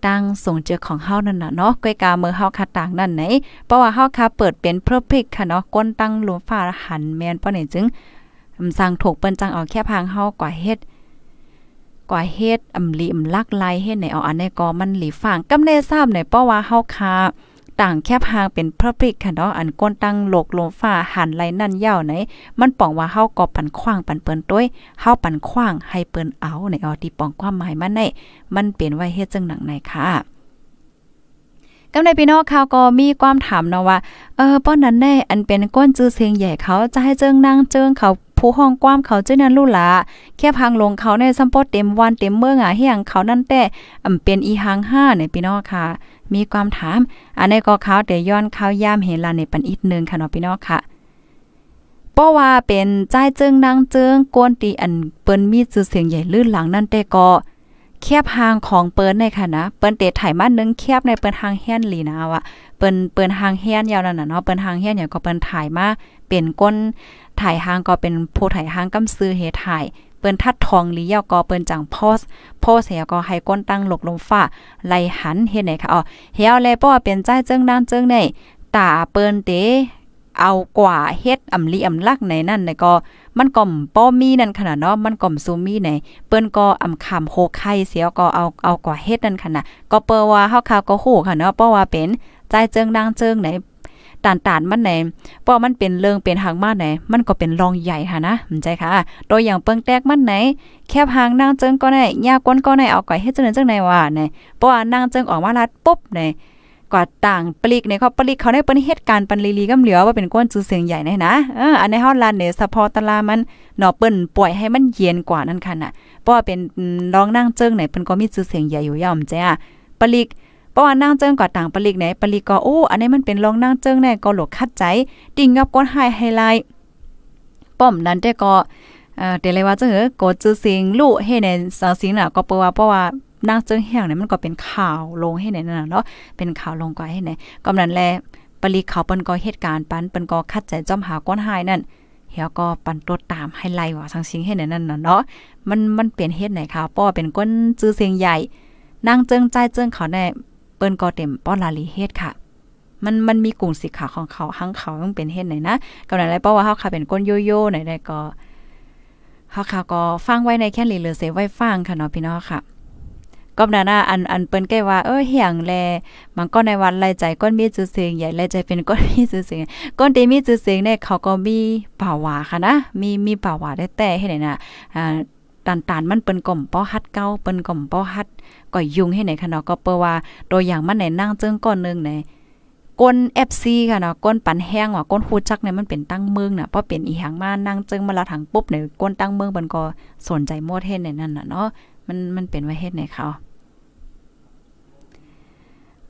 ตั้งส่งเจอของเฮานั่นน่ะเนาะก้กาเมื่อเฮาคาต่างนั่นไหนเพราะว่าเฮาคาเปิดเป็นเพร์เิกค่ะเนาะก้นตั้งหลวมฟ้าหันแม่นป้อนี่จึงสั่งถูกเปิ้นจังเอาแค่พางเฮากว่าเฮ็ดกว่าเฮ็ดอำลิมลักไลเฮ็ดไหนเอาอันนี้ก็มันหลีฟังกำเนทรำไหนเพราะว่าเฮาคาต่างแคบหางเป็นพระปริกค่ะเนาะอันก้นตั้งโลกลมฟ้าหันไหลนั่นยาวไหน มันปองว่าเฮาก็ปันขว้าง ปันเปิ้นต้วยเฮาปันขว้างให้เปิ้นเอาในออที่ปอง ความหมายมันในมันเป็น ไว้เฮ็ดจังหนังไหนค่ะ กำในพี่น้องข่าวก็ มีความถาม เนาะว่าเออป้อนนั้นแน่อันเป็นก้นจื้อเสียงใหญ่เขาจะให้เจิงนางเจิงเขาผู้ห้องความ เขาเจ้านั้นลู่ลาแค่พังลงเขาในซัมปอเต็มวันเต็มเมื่องอ่ะเฮียงเขานั่นแต่อำเป็นอีหางห้าในีพี่น้องค่ะ มีความถาม อันในี้ก็เขาแต่ย้อนเขาย่ามเห็นลาในปันอีกนึงค่ะเนาะพี่น้องค่ะ เพราะว่าเป็นใจเจิงนางเจิงกวนตีอันเปิ้นมีชื่อเสียงใหญ่ลื่นหลังนั่นแต่ก็แคบหางของเปิ้นในค่ะนะ เปิ้นเตะไถมานนึงแคบในเปิ้นหางแฮ่นลีนะวะเปิ้นเปิ้นหางแฮ่นยาวนั่นน่ะเนาะ เปิ้นหางแฮ่นเนี่ยก็เปิ้นถ่ายมาเป็นก้นถ่ายหางก็เป็นผู้ถ่ายหางกำซื้อเฮถ่าย เปิ้นทัดทองลียาวก็เปิ้นจังโพสโพสเฮก็ให้ก้นตั้งหลกลมฟ้าไหลหันเฮ็ดไหนค่ะอ๋อเฮาแลป้อเป็นใจเจิงนางเจิงในตาเปิ้นเตเอากว่าเฮ็ดอำลีอำลักในนั่นในก็มันก่อมป้อมีนั่นขนาดเนาะ มันก่อมซูมีไหนเปิ้นก็อำคาโคไข่เสียวก็เอาเอาก่อเฮ็ดนั่นขนาดก็เปิ้ว่าเฮาข่าวก็ฮูค่ะเนาะเพราะว่าเป็นใจเจิงนางเจิงไหนตานตานมันไหน เพราะมันเป็นเริงเป็นหางมาไหน มันก็เป็นรองใหญ่ค่ะนะมันใจค่ะโดยอย่างเปิงแตกมันไหน แคบหางนางเจิงก็ได้ยาก้นก็ได้เอาก่อยเฮ็ดจังไจังไหนว่าไหนเพราะว่านางเจิงออกมาลัดปุ๊บไหนว่าต่างปลีกในเขาปลีกเขาในปนเหตุการณ์ปันลีลีกำเหลือว่าเป็นก้นจือเสียงใหญ่แน่นะเอออันในฮอดลานเนี่ยสะพอตะลามันหนอเปิ้นป่วยให้มันเย็นกว่านั้นค่ะน่ะ เพราะว่าเป็นร้องนั่งเจิ้งไหนเป็นก็มีจือเสียงใหญ่อยู่ย่อมจ้ปลีกเพราะว่านั่งเจิ้งก่าต่างปลีกไหนปลีกก็โอ้อันนี้มันเป็นร้องนั่งเจิ้งแน่ก็หลกคัดใจดิ่งกับก้นไฮไฮไลท์ป้อมนั้นแต่ก็เอ่อเดี๋ยวเลยว่าจะเหอโกจือเสียงลู่ให้ในสางสิงน่ะก็เปว่าเพราะว่านางเจิงแห่งเนี่ยมันก็เป็นข่าวลงให้ไหนน่ะเนาะ เป็นข่าวลงกว่าให้ไหนกำนั้นแล ปรีเขาเปิ้นก็เหตุการณ์ปันเปิ้นก็คัดใจจ้อมหาก้อนหายนั่น เฮียก็ปันตัวตามให้ไล่ว่าทังสิงให้ไหนนั่นน่ะเนาะ มันมันเปลี่ยนเฮ็ดไหนค่ะป้อเป็นก้นจื้อเสียงใหญ่นางเจิงใจเจิงเขาในเปิ้นก็เต็มป้อลาลีเฮ็ดค่ะ มันมันมีกลุ่มสิขาของเขาหังเขาต้องเป็นเฮ็ดไหนนะกันไหนไลเพราว่าเขาค่ะเป็นก้นโยโย่ไหนได้ก็เขาค่ะก็ฟังไว้ในแค่ลีเลอเซไว้ฟังค่ะเนาะพี่น้องค่ะก็นานาอันอันเปิ้นแก้ว่า เออเหียงแล มันก็ในวันไล่ใจก้นมีจื้อเสียงใหญ่ไล่ใจเป็นก้นมีจื้อเสียงก้นที่มีจื้อเสียงเนี่ยเขาก็มีป่าวาค่ะนะ มีมีป่าวาได้แต่ให้ไหนน่ะ อ่าตันตันมันเปิ้นก่อมป้อฮัดเก้าเปิ้นก่อมป้อฮัดก็ยุ่งให้ไหนค่ะเนาะก็เปว่าตัวอย่างมันไหนนั่งจึงก้อนนึงไหน ก้น FC ค่ะเนาะก้นปันแห้งว่าก้นฮู้จักเนี่ยมันเป็นตั้งเมืองน่ะเพราะเป็นอีหยังมา นั่งจึงมาละถังปุ๊บเนี่ยก้นตั้งเมืองมันก็สนใจหมดเฮ็ดในนั่นน่ะเนาะมันมันเป็นว่าเฮ็ดในเขา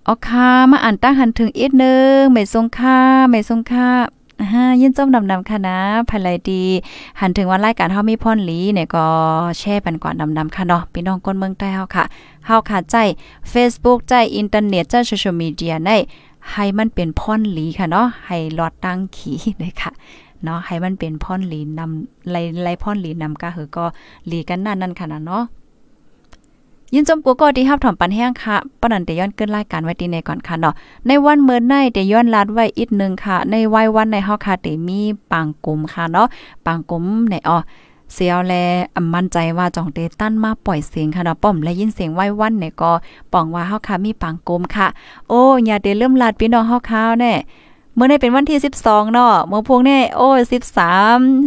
อ๋อค่ะ มาอ่านตั้งหันถึงอีกนึงไม่ทรงค่าไม่ทรงค่าฮ่า ยินจมดำดำค่ะนะภายไรดี หันถึงวันรายการเฮามีพ่อนหลี เนี่ย ก็แช่ปันก่อนดำดำค่ะเนาะ พี่น้องก้นเมืองใต้เฮาค่ะเฮาค่ะใจ Facebook ใจอินเทอร์เน็ตใจโซเชียลมีเดียใน ให้มันเป็นพ่อนหลี ค่ะเนาะ ให้หลอดตั้งขี่เลยค่ะ เนาะให้มันเป็นพ่อนหลีนำไล่ไล่พ่อนหลีนำก็หือก็หลีกันนั่นนั่นค่ะนะเนาะยินจมกัวก็ดีฮับถอมปันแห้งค่ะ ปนันเดย้อนเกินรายการไว้ดีในก่อนค่ะเนาะ ในวันเมื่อในเดย้อนลัดไว้อีกนึงค่ะ ในวัยวันในเฮาค่ะเดมีปังกลมค่ะเนาะ ปังกลมในอ๋อเสียวแลอำมั่นใจว่าจองเตตันมาปล่อยเสียงค่ะเนาะป้อมและยินเสียงไว้วันเนี่ยก็ป้องว่าเฮาค่ะมีปังกลมค่ะ โอ้อย่าเดเริ่มลาดพี่น้องเฮาคาวแน่เมื่อในเป็นวันที่ 12เนาะเมื่อพวกแน่โอ้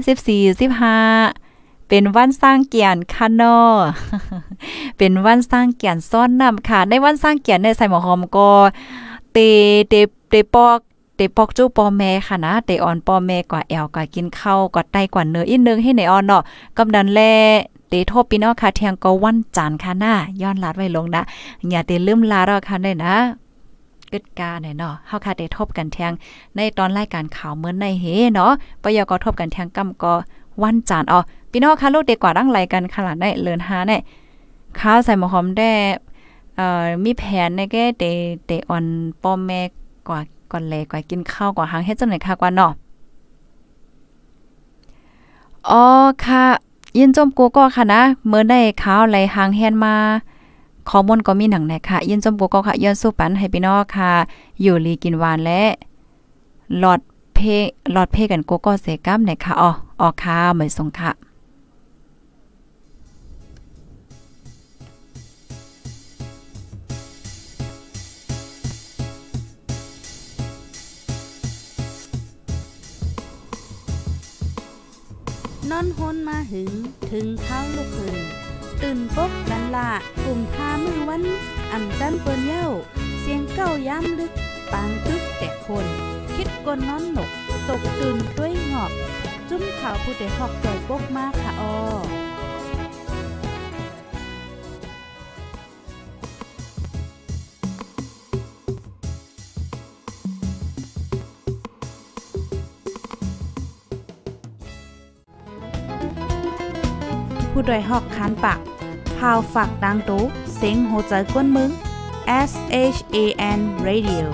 13 14 15เป็นวันสร้างเกียรติค่ะนอเป็นวันสร้างเกียรติซ้อนนำค่ะ ในวันสร้างเกียรติในใส่หมอหอมก็เตเตเตปอกเตปอกจู้ปอแม่ค่ะนะ เตอ่อนปอแม่กว่าแอลกว่ากินข้าวกว่าไตกว่าเนื้ออีกนึงให้ไหนออนเนาะกำดันแลเตโทบพี่น้องค่ะเทียงก็วันจันทร์ค่ะหน้าย้อนลาดไว้ลงนะ อย่าเตลืมลาดอาค่ะได้นะกึดกาแน่เนาะเฮาค่ะได้ทบกันแทงในตอนรายการข่าวเหมือนในเฮเนาะปยกทบกันแทงกำก็วันจันทร์อ๋อพี่น้องคะลูกเด็กกว่าร่างไรกันคนาลได้เลินหาได้ข้าวใส่หมอหอมได้เอ่อมีแผนในแก่เตเตออนป้อมแม่กว่าก่อนแลกว่ากินข้าวกว่าหางเฮ็ดจังได๋ค่ะกว่าเนาะอ๋อค่ะยินจมกูก็ค่ะนะ เมื่อได้ข้าวไหลหางแฮนมาข้อมูลก็มีหนังนะคะยินจมกูก็ค่ะย้อนสู้ปันให้พี่น้องค่ะ อยู่ลีกินหวานและหลอดเพหลอดเพกันกูก็เสกัมไหนค่ะ อ๋อ อ๋อค่ะเหมือนสงค่ะ้อนฮนมาหึง ถึงเท้าลูกหึงตื่นปกกันละกลุ่มพามือวันอ่ำจันเปิ้นเย้าเสียงเก้าย้ำลึก ปางตึกแต่คน คิดกนน้อนหนก ตกตื่นด้วยหงอบจุ้มข่าวผู้เด็กหอกใจปกมากค่ะออผู้ดยหอกคานปากพาวฝากดังตู้เซยงโหใจกวนมึง S H A N Radio